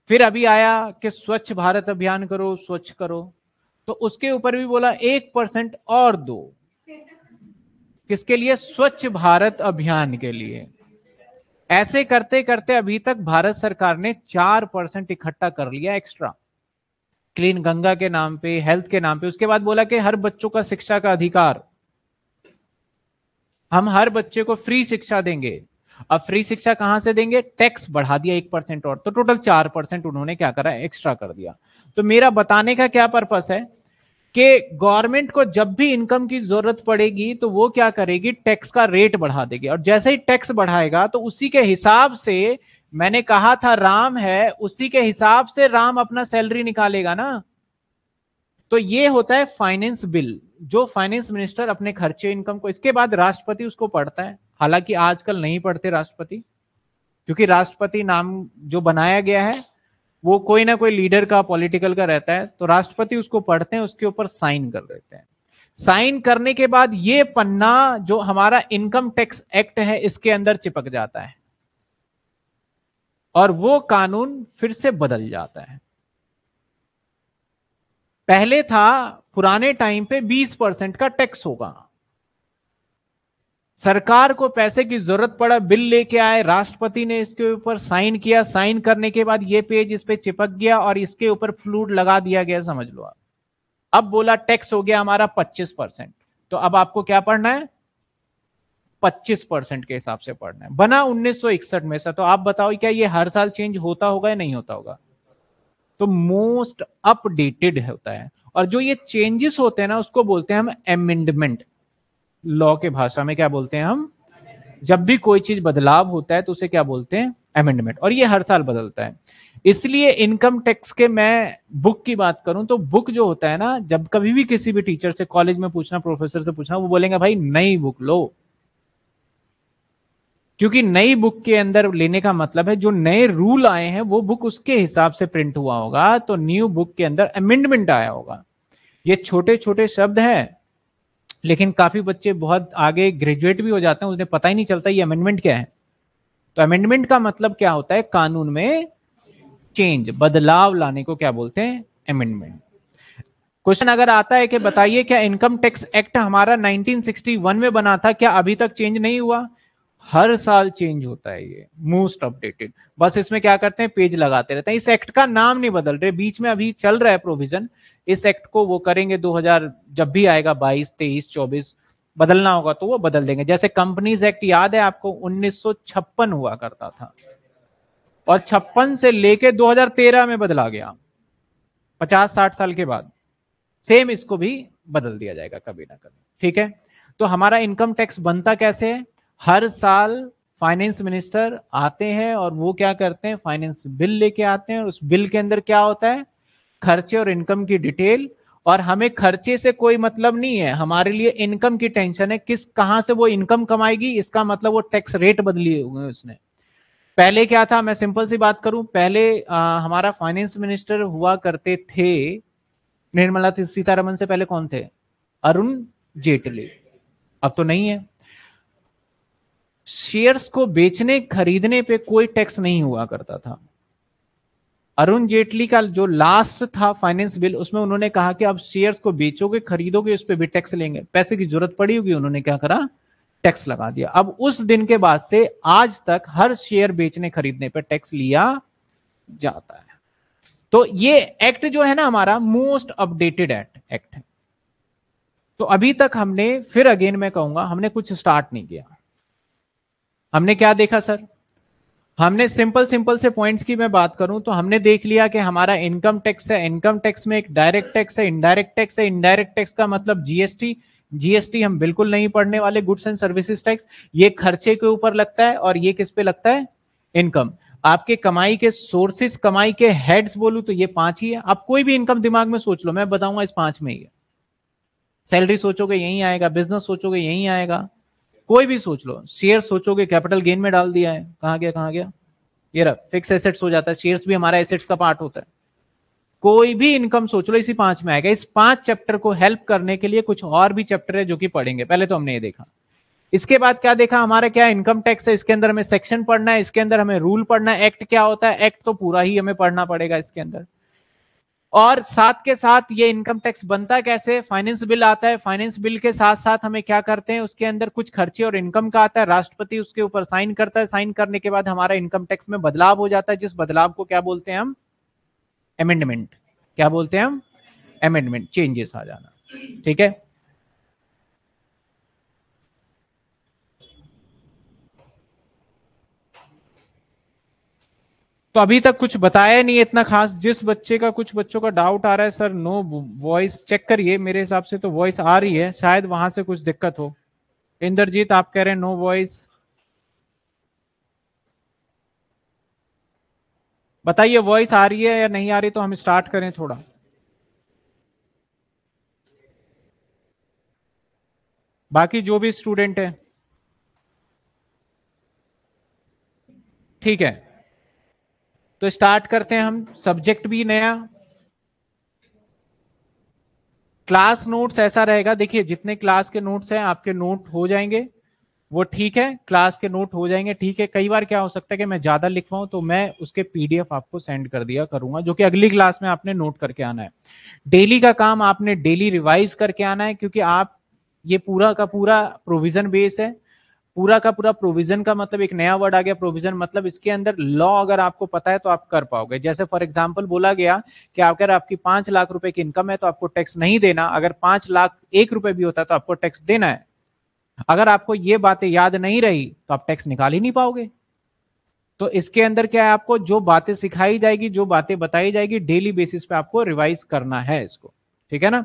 फिर अभी आया कि स्वच्छ भारत अभियान करो स्वच्छ करो तो उसके ऊपर भी बोला एक परसेंट और दो किसके लिए स्वच्छ भारत अभियान के लिए ऐसे करते करते अभी तक भारत सरकार ने चार परसेंट इकट्ठा कर लिया एक्स्ट्रा क्लीन गंगा के नाम पे हेल्थ के नाम पे उसके बाद बोला कि हर बच्चों का शिक्षा का अधिकार हम हर बच्चे को फ्री शिक्षा देंगे अब फ्री शिक्षा कहां से देंगे टैक्स बढ़ा दिया एक परसेंट और तो टोटल चार परसेंट उन्होंने क्या करा एक्स्ट्रा कर दिया तो मेरा बताने का क्या पर्पस है कि गवर्नमेंट को जब भी इनकम की जरूरत पड़ेगी तो वो क्या करेगी टैक्स का रेट बढ़ा देगी और जैसे ही टैक्स बढ़ाएगा तो उसी के हिसाब से मैंने कहा था राम है उसी के हिसाब से राम अपना सैलरी निकालेगा ना तो ये होता है फाइनेंस बिल जो फाइनेंस मिनिस्टर अपने खर्चे इनकम को इसके बाद राष्ट्रपति उसको पढ़ता है हालांकि आजकल नहीं पढ़ते राष्ट्रपति क्योंकि राष्ट्रपति नाम जो बनाया गया है वो कोई ना कोई लीडर का पॉलिटिकल का रहता है तो राष्ट्रपति उसको पढ़ते हैं उसके ऊपर साइन कर देते हैं साइन करने के बाद ये पन्ना जो हमारा इनकम टैक्स एक्ट है इसके अंदर चिपक जाता है और वो कानून फिर से बदल जाता है पहले था पुराने टाइम पे 20 परसेंट का टैक्स होगा सरकार को पैसे की जरूरत पड़ा बिल लेके आए राष्ट्रपति ने इसके ऊपर साइन किया साइन करने के बाद ये पेज इस पे चिपक गया और इसके ऊपर फ्लूड लगा दिया गया समझ लो आप अब बोला टैक्स हो गया हमारा 25 परसेंट तो अब आपको क्या पढ़ना है 25 परसेंट के हिसाब से पढ़ना है बना 1961 में सा तो आप बताओ क्या ये हर साल चेंज होता होगा या नहीं होता होगा तो मोस्ट अपडेटेड होता है और जो ये चेंजेस होते हैं ना उसको बोलते हैं हम एमेंडमेंट लॉ के भाषा में क्या बोलते हैं हम जब भी कोई चीज बदलाव होता है तो उसे क्या बोलते हैं अमेंडमेंट और ये हर साल बदलता है इसलिए इनकम टैक्स के मैं बुक की बात करूं तो बुक जो होता है ना जब कभी भी किसी भी टीचर से कॉलेज में पूछना प्रोफेसर से पूछना वो बोलेंगे भाई नई बुक लो क्योंकि नई बुक के अंदर लेने का मतलब है जो नए रूल आए हैं वो बुक उसके हिसाब से प्रिंट हुआ होगा तो न्यू बुक के अंदर अमेंडमेंट आया होगा ये छोटे छोटे शब्द हैं लेकिन काफी बच्चे बहुत आगे ग्रेजुएट भी हो जाते हैं उन्हें पता ही नहीं चलता ये अमेंडमेंट क्या है तो अमेंडमेंट का मतलब क्या होता है कानून में चेंज बदलाव लाने को क्या बोलते हैं अमेंडमेंट क्वेश्चन अगर आता है कि बताइए क्या इनकम टैक्स एक्ट हमारा 1961 में बना था क्या अभी तक चेंज नहीं हुआ हर साल चेंज होता है ये मोस्ट अपडेटेड बस इसमें क्या करते हैं पेज लगाते रहते हैं इस एक्ट का नाम नहीं बदल रहे बीच में अभी चल रहा है प्रोविजन इस एक्ट को वो करेंगे 2000 जब भी आएगा 22 23 24 बदलना होगा तो वो बदल देंगे जैसे कंपनीज एक्ट याद है आपको 1956 हुआ करता था और छप्पन से लेके 2013 में बदला गया 50-60 साल के बाद सेम इसको भी बदल दिया जाएगा कभी ना कभी ठीक है तो हमारा इनकम टैक्स बनता कैसे है हर साल फाइनेंस मिनिस्टर आते हैं और वो क्या करते हैं फाइनेंस बिल लेके आते हैं और उस बिल के अंदर क्या होता है खर्चे और इनकम की डिटेल और हमें खर्चे से कोई मतलब नहीं है हमारे लिए इनकम की टेंशन है किस कहां से वो इनकम कमाएगी इसका मतलब वो टैक्स रेट बदली हुए उसने पहले क्या था मैं सिंपल सी बात करूं पहले आ, हमारा फाइनेंस मिनिस्टर हुआ करते थे निर्मला सीतारमन से पहले कौन थे अरुण जेटली अब तो नहीं है शेयर्स को बेचने खरीदने पे कोई टैक्स नहीं हुआ करता था अरुण जेटली का जो लास्ट था फाइनेंस बिल उसमें उन्होंने कहा कि आप शेयर्स को बेचोगे खरीदोगे उस पर भी टैक्स लेंगे पैसे की जरूरत पड़ी होगी उन्होंने क्या करा टैक्स लगा दिया अब उस दिन के बाद से आज तक हर शेयर बेचने खरीदने पर टैक्स लिया जाता है तो ये एक्ट जो है ना हमारा मोस्ट अपडेटेड एक्ट एक्ट है तो अभी तक हमने फिर अगेन मैं कहूंगा हमने कुछ स्टार्ट नहीं किया हमने क्या देखा सर हमने सिंपल सिंपल से पॉइंट्स की मैं बात करूं तो हमने देख लिया कि हमारा इनकम टैक्स है इनकम टैक्स में एक डायरेक्ट टैक्स है इनडायरेक्ट टैक्स है इनडायरेक्ट टैक्स का मतलब जीएसटी जीएसटी हम बिल्कुल नहीं पढ़ने वाले गुड्स एंड सर्विसेज टैक्स ये खर्चे के ऊपर लगता है और ये किस पे लगता है इनकम आपके कमाई के सोर्सेस कमाई के हेड्स बोलू तो ये पांच ही है आप कोई भी इनकम दिमाग में सोच लो मैं बताऊंगा इस पांच में ही सैलरी सोचोगे यही आएगा बिजनेस सोचोगे यही आएगा कोई भी सोच लो शेयर सोचोगे कैपिटल गेन में डाल दिया है कहा गया कहा गया ये रहा फिक्स एसेट्स हो जाता है शेयर्स भी हमारा एसेट्स का पार्ट होता है कोई भी इनकम सोच लो इसी पांच में आएगा इस पांच चैप्टर को हेल्प करने के लिए कुछ और भी चैप्टर है जो कि पढ़ेंगे पहले तो हमने ये देखा इसके बाद क्या देखा हमारा क्या इनकम टैक्स है इसके अंदर हमें सेक्शन पढ़ना है इसके अंदर हमें रूल पढ़ना है एक्ट क्या होता है एक्ट तो पूरा ही हमें पढ़ना पड़ेगा इसके अंदर और साथ के साथ ये इनकम टैक्स बनता कैसे फाइनेंस बिल आता है फाइनेंस बिल के साथ साथ हमें क्या करते हैं उसके अंदर कुछ खर्चे और इनकम का आता है राष्ट्रपति उसके ऊपर साइन करता है साइन करने के बाद हमारा इनकम टैक्स में बदलाव हो जाता है जिस बदलाव को क्या बोलते हैं हम अमेंडमेंट क्या बोलते हैं हम अमेंडमेंट चेंजेस आ जाना ठीक है तो अभी तक कुछ बताया नहीं इतना खास जिस बच्चे का कुछ बच्चों का डाउट आ रहा है सर नो वॉइस चेक करिए मेरे हिसाब से तो वॉइस आ रही है शायद वहां से कुछ दिक्कत हो इंद्रजीत आप कह रहे हैं नो वॉइस बताइए वॉइस आ रही है या नहीं आ रही तो हम स्टार्ट करें थोड़ा बाकी जो भी स्टूडेंट है ठीक है तो स्टार्ट करते हैं हम सब्जेक्ट भी नया क्लास नोट्स ऐसा रहेगा देखिए जितने क्लास के नोट्स हैं आपके नोट हो जाएंगे वो ठीक है क्लास के नोट हो जाएंगे ठीक है कई बार क्या हो सकता है कि मैं ज्यादा लिखवाऊं तो मैं उसके पीडीएफ आपको सेंड कर दिया करूंगा जो कि अगली क्लास में आपने नोट करके आना है डेली का काम आपने डेली रिवाइज करके आना है क्योंकि आप ये पूरा का पूरा प्रोविजन बेस है पूरा का पूरा प्रोविजन का मतलब एक नया वर्ड आ गया प्रोविजन मतलब इसके अंदर लॉ अगर आपको पता है तो आप कर पाओगे जैसे फॉर एग्जाम्पल बोला गया कि अगर आपकी पांच लाख रुपए की इनकम है तो आपको टैक्स नहीं देना अगर पांच लाख एक रुपए भी होता है तो आपको टैक्स देना है अगर आपको ये बातें याद नहीं रही तो आप टैक्स निकाल ही नहीं पाओगे तो इसके अंदर क्या है आपको जो बातें सिखाई जाएगी जो बातें बताई जाएगी डेली बेसिस पे आपको रिवाइज करना है इसको ठीक है ना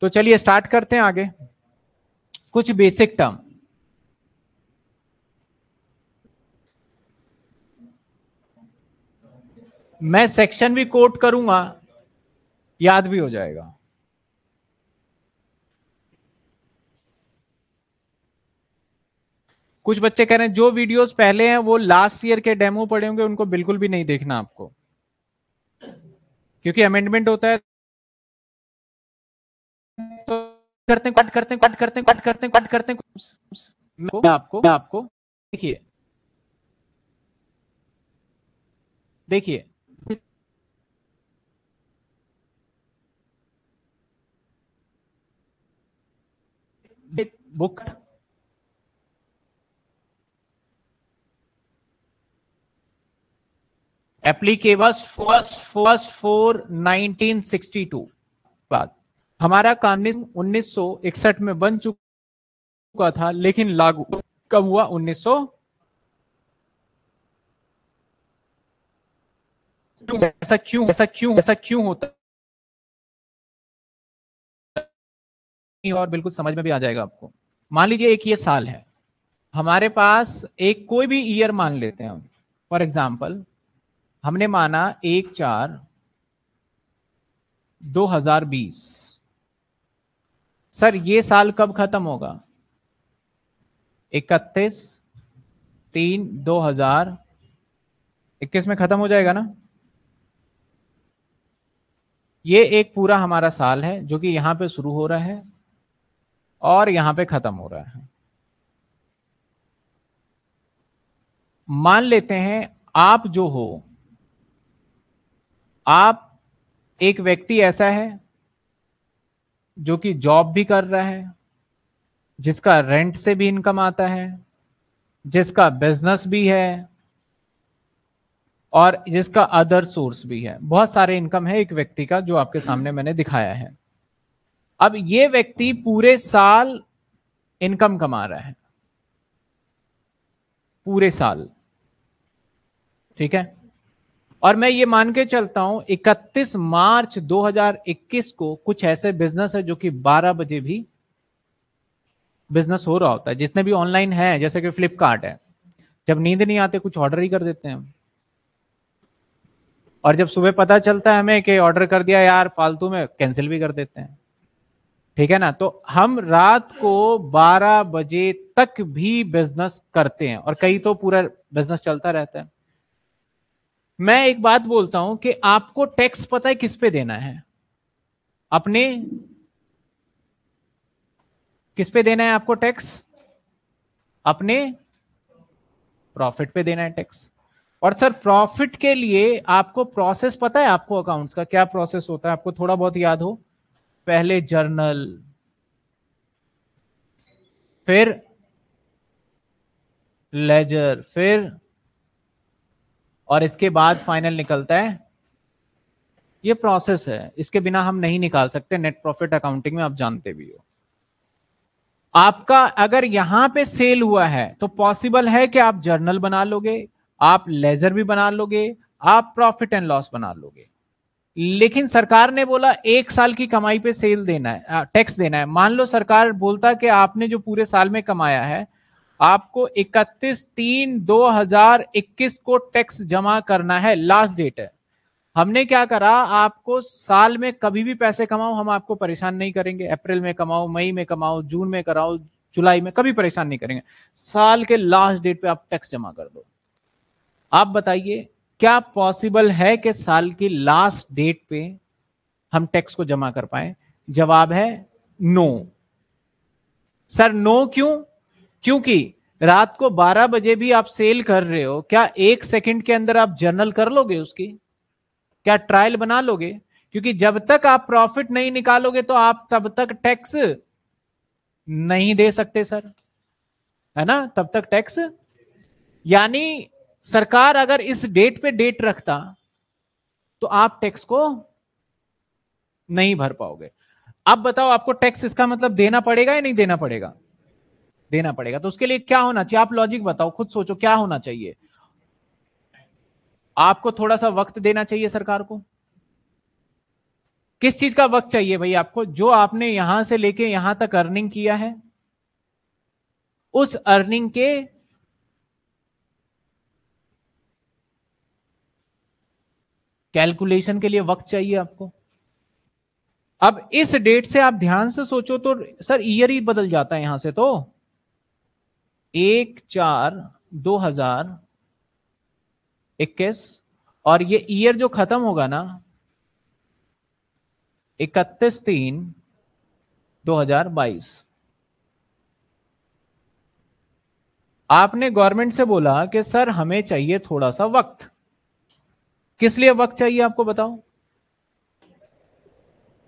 तो चलिए स्टार्ट करते हैं आगे कुछ बेसिक टर्म मैं सेक्शन भी कोट करूंगा याद भी हो जाएगा कुछ बच्चे कह रहे हैं जो वीडियोस पहले हैं वो लास्ट ईयर के डेमो पड़े होंगे उनको बिल्कुल भी नहीं देखना आपको क्योंकि अमेंडमेंट होता है तो करते कट करते कट करते कट करते कट करते मैं आपको मैं आपको देखिए देखिए booked एप्लीके फर्स्ट फर्स्ट फॉर 1962 बाद हमारा कानून 1961 में बन चुका था लेकिन लागू कब हुआ 1900 ऐसा क्यों ऐसा क्यों ऐसा क्यों होता और बिल्कुल समझ में भी आ जाएगा आपको मान लीजिए एक ये साल है हमारे पास एक कोई भी ईयर मान लेते हैं हम फॉर एग्जाम्पल हमने माना एक चार 2020 सर ये साल कब खत्म होगा इकतीस तीन दो हजार इक्कीस में खत्म हो जाएगा ना ये एक पूरा हमारा साल है जो कि यहां पे शुरू हो रहा है और यहां पे खत्म हो रहा है मान लेते हैं आप जो हो आप एक व्यक्ति ऐसा है जो कि जॉब भी कर रहा है जिसका रेंट से भी इनकम आता है जिसका बिजनेस भी है और जिसका अदर सोर्स भी है बहुत सारे इनकम है एक व्यक्ति का जो आपके सामने मैंने दिखाया है अब ये व्यक्ति पूरे साल इनकम कमा रहा है पूरे साल ठीक है और मैं ये मान के चलता हूं 31 मार्च 2021 को कुछ ऐसे बिजनेस है जो कि 12 बजे भी बिजनेस हो रहा होता है जितने भी ऑनलाइन है जैसे कि फ्लिपकार्ट है जब नींद नहीं आते कुछ ऑर्डर ही कर देते हैं और जब सुबह पता चलता है हमें कि ऑर्डर कर दिया यार फालतू में कैंसिल भी कर देते हैं ठीक है ना तो हम रात को 12 बजे तक भी बिजनेस करते हैं और कई तो पूरा बिजनेस चलता रहता है मैं एक बात बोलता हूं कि आपको टैक्स पता है किस पे देना है अपने किस पे देना है आपको टैक्स अपने प्रॉफिट पे देना है टैक्स और सर प्रॉफिट के लिए आपको प्रोसेस पता है आपको अकाउंट्स का क्या प्रोसेस होता है आपको थोड़ा बहुत याद हो पहले जर्नल फिर लेजर फिर और इसके बाद फाइनल निकलता है ये प्रोसेस है इसके बिना हम नहीं निकाल सकते नेट प्रॉफिट अकाउंटिंग में आप जानते भी हो आपका अगर यहां पे सेल हुआ है तो पॉसिबल है कि आप जर्नल बना लोगे आप लेजर भी बना लोगे आप प्रॉफिट एंड लॉस बना लोगे लेकिन सरकार ने बोला एक साल की कमाई पे सेल देना है टैक्स देना है मान लो सरकार बोलता कि आपने जो पूरे साल में कमाया है आपको 31 तीन 2021 को टैक्स जमा करना है लास्ट डेट है हमने क्या करा आपको साल में कभी भी पैसे कमाओ हम आपको परेशान नहीं करेंगे अप्रैल में कमाओ मई में कमाओ जून में कराओ जुलाई में कभी परेशान नहीं करेंगे साल के लास्ट डेट पे आप टैक्स जमा कर दो आप बताइए क्या पॉसिबल है कि साल की लास्ट डेट पे हम टैक्स को जमा कर पाए जवाब है नो सर नो क्यों क्योंकि रात को 12 बजे भी आप सेल कर रहे हो क्या एक सेकंड के अंदर आप जर्नल कर लोगे उसकी क्या ट्रायल बना लोगे क्योंकि जब तक आप प्रॉफिट नहीं निकालोगे तो आप तब तक टैक्स नहीं दे सकते सर है ना तब तक टैक्स यानी सरकार अगर इस डेट पे डेट रखता तो आप टैक्स को नहीं भर पाओगे अब बताओ आपको टैक्स इसका मतलब देना पड़ेगा या नहीं देना पड़ेगा देना पड़ेगा तो उसके लिए क्या होना चाहिए आप लॉजिक बताओ खुद सोचो क्या होना चाहिए आपको थोड़ा सा वक्त देना चाहिए सरकार को किस चीज का वक्त चाहिए भाई आपको जो आपने यहां से लेके यहां तक अर्निंग किया है उस अर्निंग के कैलकुलेशन के लिए वक्त चाहिए आपको अब इस डेट से आप ध्यान से सोचो तो सर ईयर ही बदल जाता है यहां से तो एक चार दो हजार इक्कीस और ये ईयर जो खत्म होगा ना इकतीस तीन दो हजार बाईस आपने गवर्नमेंट से बोला कि सर हमें चाहिए थोड़ा सा वक्त किस लिए वक्त चाहिए आपको बताओ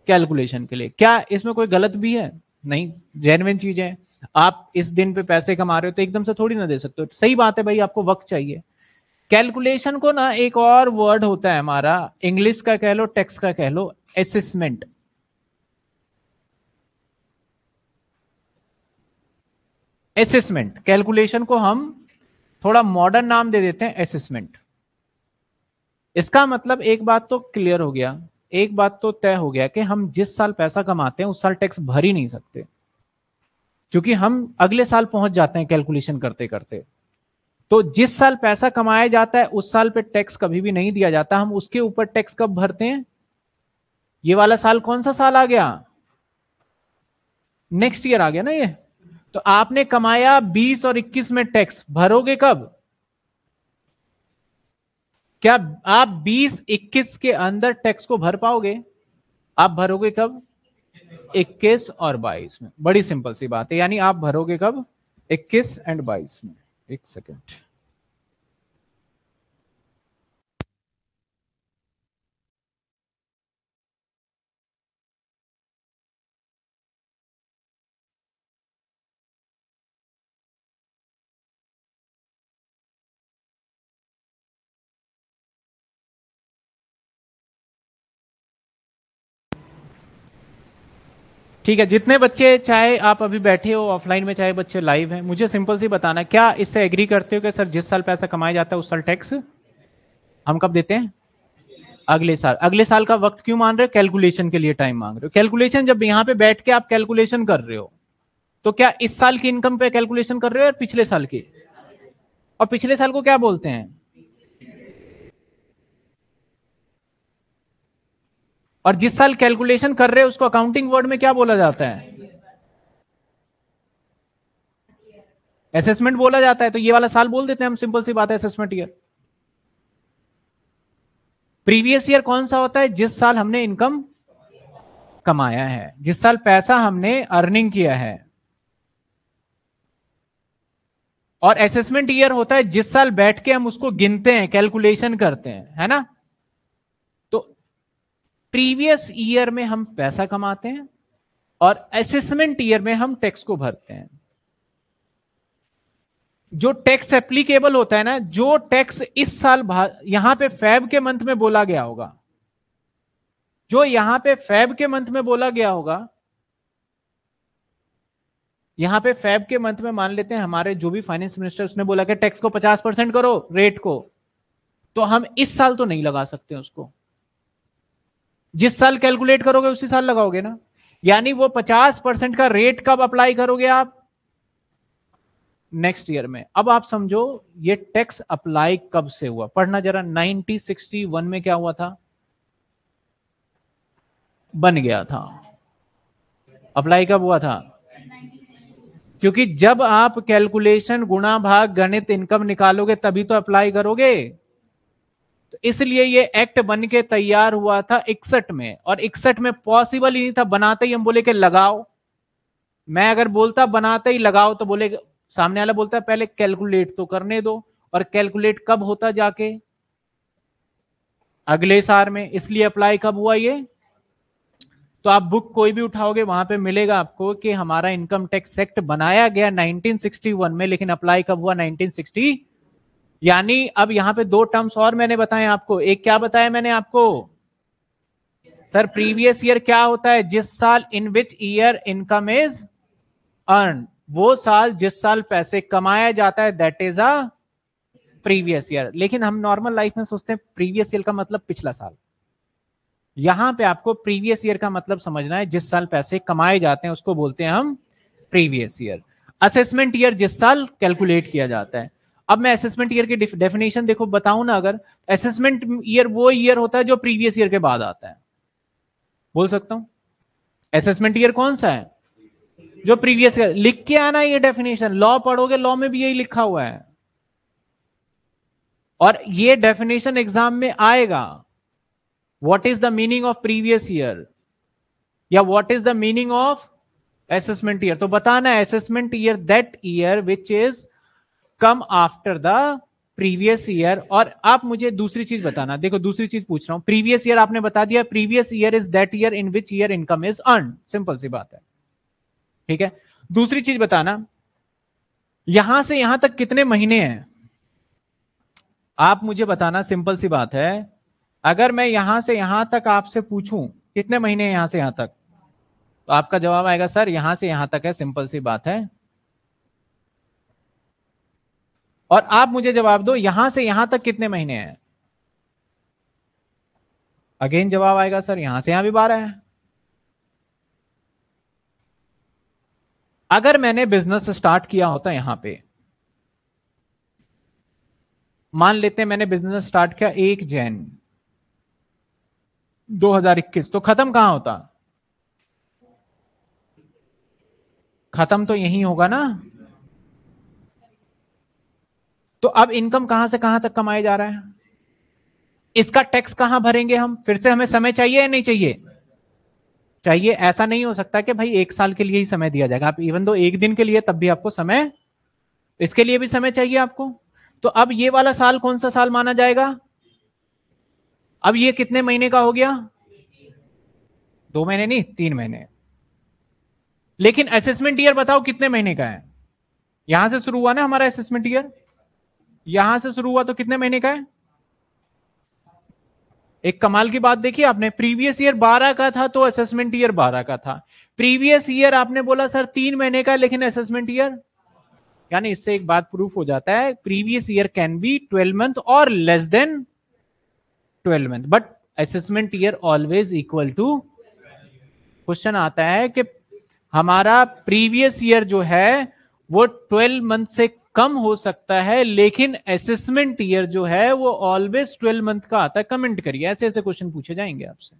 कैलकुलेशन के लिए क्या इसमें कोई गलत भी है नहीं जेनविन चीजें आप इस दिन पे पैसे कमा रहे हो तो एकदम से थोड़ी ना दे सकते हो सही बात है भाई आपको वक्त चाहिए कैलकुलेशन को ना एक और वर्ड होता है हमारा इंग्लिश का कह लो टेक्स का कह लो एसेसमेंट एसेसमेंट कैलकुलेशन को हम थोड़ा मॉडर्न नाम दे देते हैं एसेसमेंट इसका मतलब एक बात तो क्लियर हो गया एक बात तो तय हो गया कि हम जिस साल पैसा कमाते हैं उस साल टैक्स भर ही नहीं सकते क्योंकि हम अगले साल पहुंच जाते हैं कैलकुलेशन करते करते तो जिस साल पैसा कमाया जाता है उस साल पे टैक्स कभी भी नहीं दिया जाता हम उसके ऊपर टैक्स कब भरते हैं ये वाला साल कौन सा साल आ गया नेक्स्ट ईयर आ गया ना ये तो आपने कमाया 20 और 21 में टैक्स भरोगे कब क्या आप 2021 के अंदर टैक्स को भर पाओगे आप भरोगे कब 21 और 22 में बड़ी सिंपल सी बात है यानी आप भरोगे कब 21 एंड 22 में एक सेकेंड ठीक है जितने बच्चे चाहे आप अभी बैठे हो ऑफलाइन में चाहे बच्चे लाइव हैं मुझे सिंपल सी बताना क्या इससे एग्री करते हो कि सर जिस साल पैसा कमाया जाता है उस साल टैक्स हम कब देते हैं अगले साल अगले साल का वक्त क्यों मान रहे हो कैलकुलेशन के लिए टाइम मांग रहे हो कैलकुलेशन जब यहाँ पे बैठ के आप कैलकुलेशन कर रहे हो तो क्या इस साल की इनकम पे कैलकुलेशन कर रहे हो और पिछले साल की और पिछले साल को क्या बोलते हैं और जिस साल कैलकुलेशन कर रहे हैं उसको अकाउंटिंग वर्ड में क्या बोला जाता है असेसमेंट बोला जाता है तो ये वाला साल बोल देते हैं हम सिंपल सी बात है असेसमेंट ईयर प्रीवियस ईयर कौन सा होता है जिस साल हमने इनकम कमाया है जिस साल पैसा हमने अर्निंग किया है और असेसमेंट ईयर होता है जिस साल बैठ के हम उसको गिनते हैं कैलकुलेशन करते हैं है ना प्रीवियस ईयर में हम पैसा कमाते हैं और असेसमेंट ईयर में हम टैक्स को भरते हैं जो टैक्स एप्लीकेबल होता है ना जो टैक्स इस साल यहां पे फैब के मंथ में बोला गया होगा जो यहां पे फैब के मंथ में बोला गया होगा यहां पे फैब के मंथ में मान लेते हैं हमारे जो भी फाइनेंस मिनिस्टर उसने बोला कि टैक्स को 50 परसेंट करो रेट को तो हम इस साल तो नहीं लगा सकते उसको जिस साल कैलकुलेट करोगे उसी साल लगाओगे ना यानी वो 50 परसेंट का रेट कब अप्लाई करोगे आप नेक्स्ट ईयर में अब आप समझो ये टैक्स अप्लाई कब से हुआ पढ़ना जरा 1961 में क्या हुआ था बन गया था अप्लाई कब हुआ था क्योंकि जब आप कैलकुलेशन गुणा भाग गणित इनकम निकालोगे तभी तो अप्लाई करोगे इसलिए ये एक्ट बन के तैयार हुआ था इकसठ में और इकसठ में पॉसिबल ही नहीं था बनाते ही हम बोले कि लगाओ मैं अगर बोलता बनाते ही लगाओ तो बोले सामने वाला बोलता है पहले कैलकुलेट तो करने दो और कैलकुलेट कब होता जाके अगले साल में इसलिए अप्लाई कब हुआ ये तो आप बुक कोई भी उठाओगे वहां पे मिलेगा आपको कि हमारा इनकम टैक्स एक्ट बनाया गया 1961 में लेकिन अप्लाई कब हुआ 1960 यानी अब यहां पे दो टर्म्स और मैंने बताए आपको एक क्या बताया मैंने आपको सर प्रीवियस ईयर क्या होता है जिस साल in which year income is earn वो साल जिस साल पैसे कमाया जाता है that is a previous year लेकिन हम नॉर्मल लाइफ में सोचते हैं प्रीवियस ईयर का मतलब पिछला साल यहां पे आपको प्रीवियस ईयर का मतलब समझना है जिस साल पैसे कमाए जाते हैं उसको बोलते हैं हम प्रीवियस ईयर असेसमेंट ईयर जिस साल कैलकुलेट किया जाता है अब मैं असेसमेंट ईयर की डेफिनेशन देखो बताऊं ना अगर असेसमेंट ईयर वो ईयर होता है जो प्रीवियस ईयर के बाद आता है बोल सकता हूं असेसमेंट ईयर कौन सा है जो प्रीवियस ईयर लिख के आना ये डेफिनेशन लॉ पढ़ोगे लॉ में भी यही लिखा हुआ है और ये डेफिनेशन एग्जाम में आएगा what is the meaning of previous year या what is the meaning of assessment year तो बताना assessment year that year which is come after the previous year और आप मुझे दूसरी चीज बताना देखो दूसरी चीज पूछ रहा हूं प्रीवियस ईयर आपने बता दिया previous year is that year in which year income is earn simple सी बात है ठीक है दूसरी चीज बताना यहां से यहां तक कितने महीने हैं आप मुझे बताना सिंपल सी बात है अगर मैं यहां से यहां तक आपसे पूछूं कितने महीने यहां से यहां तक तो आपका जवाब आएगा सर यहां से यहां तक है सिंपल सी बात है और आप मुझे जवाब दो यहां से यहां तक कितने महीने हैं अगेन जवाब आएगा सर यहां से यहां भी बारह है अगर मैंने बिजनेस स्टार्ट किया होता यहां पे मान लेते हैं मैंने बिजनेस स्टार्ट किया एक जैन 2021 तो खत्म कहां होता खत्म तो यही होगा ना तो अब इनकम कहां से कहां तक कमाया जा रहा है इसका टैक्स कहां भरेंगे हम फिर से हमें समय चाहिए या नहीं चाहिए चाहिए ऐसा नहीं हो सकता कि भाई एक साल के लिए ही समय दिया जाएगा आप इवन दो एक दिन के लिए तब भी आपको समय इसके लिए भी समय चाहिए आपको तो अब ये वाला साल कौन सा साल माना जाएगा अब ये कितने महीने का हो गया दो महीने नहीं तीन महीने लेकिन असेसमेंट ईयर बताओ कितने महीने का है यहां से शुरू हुआ ना हमारा असेसमेंट ईयर यहां से शुरू हुआ तो कितने महीने का है एक कमाल की बात देखी आपने प्रीवियस ईयर 12 का था तो असेसमेंट ईयर 12 का था प्रीवियस ईयर आपने बोला सर तीन महीने का लेकिन असेसमेंट ईयर यानी इससे एक बात प्रूफ हो जाता है previous year can be 12 month और less than 12 month but assessment year always equal to question आता है कि हमारा प्रीवियस ईयर जो है वो 12 मंथ से कम हो सकता है लेकिन असेसमेंट ईयर जो है वो ऑलवेज ट्वेल्व मंथ का आता है कमेंट करिए ऐसे ऐसे क्वेश्चन पूछे जाएंगे आपसे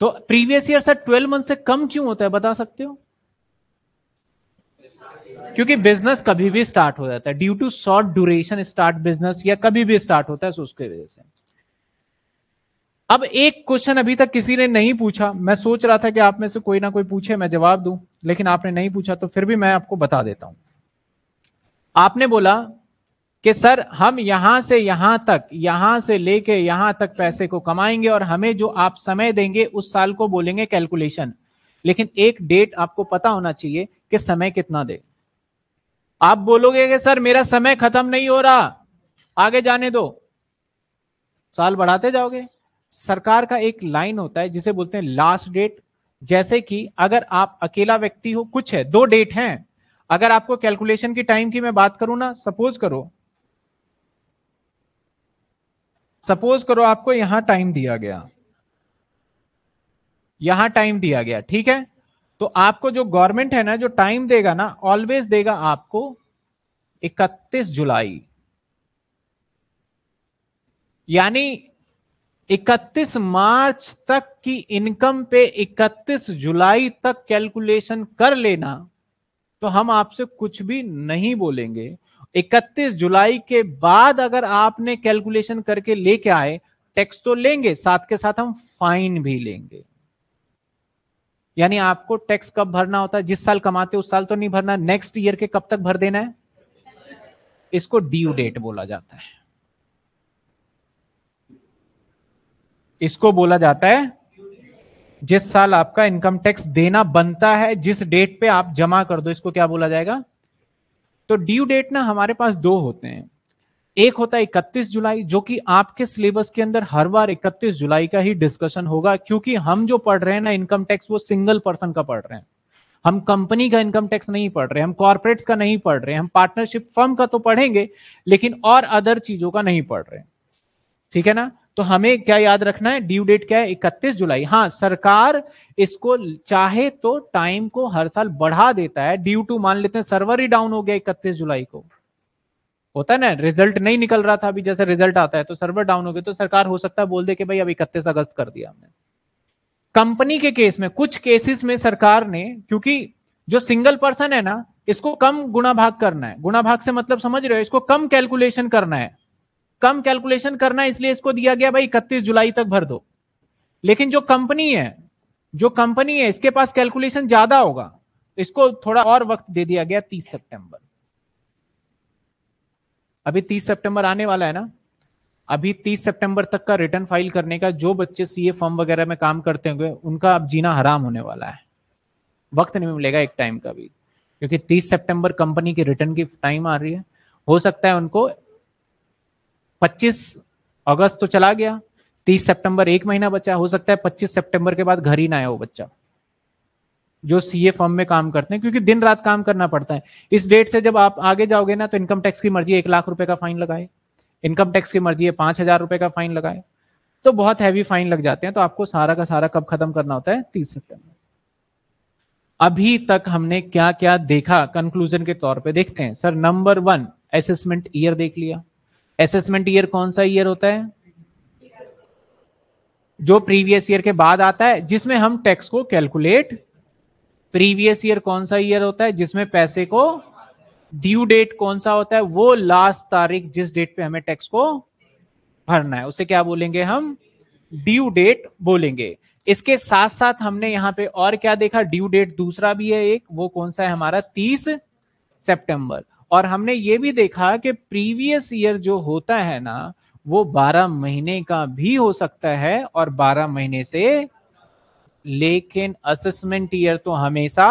तो previous year sir twelve month से कम क्यों होता है बता सकते हो क्योंकि बिजनेस कभी भी स्टार्ट हो जाता है due to short duration start business या कभी भी स्टार्ट होता है उसके उसकी वजह से अब एक क्वेश्चन अभी तक किसी ने नहीं पूछा मैं सोच रहा था कि आप में से कोई ना कोई पूछे मैं जवाब दूं लेकिन आपने नहीं पूछा तो फिर भी मैं आपको बता देता हूं आपने बोला कि सर हम यहां से यहां तक यहां से लेके यहां तक पैसे को कमाएंगे और हमें जो आप समय देंगे उस साल को बोलेंगे कैलकुलेशन लेकिन एक डेट आपको पता होना चाहिए कि समय कितना दे आप बोलोगे कि सर मेरा समय खत्म नहीं हो रहा आगे जाने दो साल बढ़ाते जाओगे सरकार का एक लाइन होता है जिसे बोलते हैं लास्ट डेट जैसे कि अगर आप अकेला व्यक्ति हो कुछ है दो डेट हैं अगर आपको कैलकुलेशन की टाइम की मैं बात करूं ना सपोज करो सपोज करो आपको यहां टाइम दिया गया यहां टाइम दिया गया ठीक है तो आपको जो गवर्नमेंट है ना जो टाइम देगा ना ऑलवेज देगा आपको 31 जुलाई यानी 31 मार्च तक की इनकम पे 31 जुलाई तक कैलकुलेशन कर लेना तो हम आपसे कुछ भी नहीं बोलेंगे 31 जुलाई के बाद अगर आपने कैलकुलेशन करके लेके आए टैक्स तो लेंगे साथ के साथ हम फाइन भी लेंगे यानी आपको टैक्स कब भरना होता है जिस साल कमाते उस साल तो नहीं भरना नेक्स्ट ईयर के कब तक भर देना है इसको ड्यू डेट बोला जाता है इसको बोला जाता है जिस साल आपका इनकम टैक्स देना बनता है जिस डेट पे आप जमा कर दो इसको क्या बोला जाएगा तो ड्यू डेट ना हमारे पास दो होते हैं एक होता है इकतीस जुलाई जो कि आपके सिलेबस के अंदर हर बार इकतीस जुलाई का ही डिस्कशन होगा क्योंकि हम जो पढ़ रहे हैं ना इनकम टैक्स वो सिंगल पर्सन का पढ़ रहे हैं हम कंपनी का इनकम टैक्स नहीं पढ़ रहे हम कॉर्पोरेट्स का नहीं पढ़ रहे हम पार्टनरशिप फर्म का तो पढ़ेंगे लेकिन और अदर चीजों का नहीं पढ़ रहे ठीक है ना तो हमें क्या याद रखना है ड्यू डेट क्या है इकतीस जुलाई हाँ सरकार इसको चाहे तो टाइम को हर साल बढ़ा देता है ड्यू टू मान लेते हैं सर्वर ही डाउन हो गया इकतीस जुलाई को होता है ना रिजल्ट नहीं निकल रहा था अभी जैसे रिजल्ट आता है तो सर्वर डाउन हो गया तो सरकार हो सकता है बोल दे कि भाई अब इकतीस अगस्त कर दिया हमने कंपनी के केस में कुछ केसेस में सरकार ने क्योंकि जो सिंगल पर्सन है ना इसको कम गुणा भाग करना है गुणा भाग से मतलब समझ रहे हो इसको कम कैलकुलेशन करना है कम कैलकुलेशन करना इसलिए इसको दिया गया भाई इकतीस जुलाई तक भर दो लेकिन जो कंपनी है जो कंपनी है इसके पास कैलकुलेशन ज्यादा होगा इसको थोड़ा और वक्त दे दिया गया तीस सितंबर अभी तीस सितंबर आने वाला है ना अभी तीस सितंबर तक का रिटर्न फाइल करने का जो बच्चे सीए फॉर्म वगैरह में काम करते होंगे उनका अब जीना हराम होने वाला है वक्त नहीं मिलेगा एक टाइम का भी क्योंकि तीस सितंबर कंपनी के रिटर्न की टाइम आ रही है हो सकता है उनको 25 अगस्त तो चला गया 30 सितंबर एक महीना बचा हो सकता है 25 सितंबर के बाद घर ही ना आया वो बच्चा जो सीए फॉर्म में काम करते हैं क्योंकि दिन रात काम करना पड़ता है इस डेट से जब आप आगे जाओगे ना तो इनकम टैक्स की मर्जी एक लाख रुपए का फाइन लगाए इनकम टैक्स की मर्जी है पांच हजार रुपए का फाइन लगाए तो बहुत हैवी फाइन लग जाते हैं तो आपको सारा का सारा कब खत्म करना होता है तीस सितंबर अभी तक हमने क्या क्या देखा कंक्लूजन के तौर पे देखते हैं sir number one assessment year देख लिया असेसमेंट ईयर कौन सा ईयर होता है जो प्रीवियस ईयर के बाद आता है जिसमें हम टैक्स को कैलकुलेट प्रीवियस ईयर कौन सा ईयर होता है जिसमें पैसे को ड्यू डेट कौन सा होता है वो लास्ट तारीख जिस डेट पे हमें टैक्स को भरना है उसे क्या बोलेंगे हम ड्यू डेट बोलेंगे इसके साथ साथ हमने यहां पे और क्या देखा ड्यू डेट दूसरा भी है एक वो कौन सा है हमारा तीस सितंबर और हमने ये भी देखा कि प्रीवियस ईयर जो होता है ना वो 12 महीने का भी हो सकता है और 12 महीने से लेकिन असेसमेंट ईयर तो हमेशा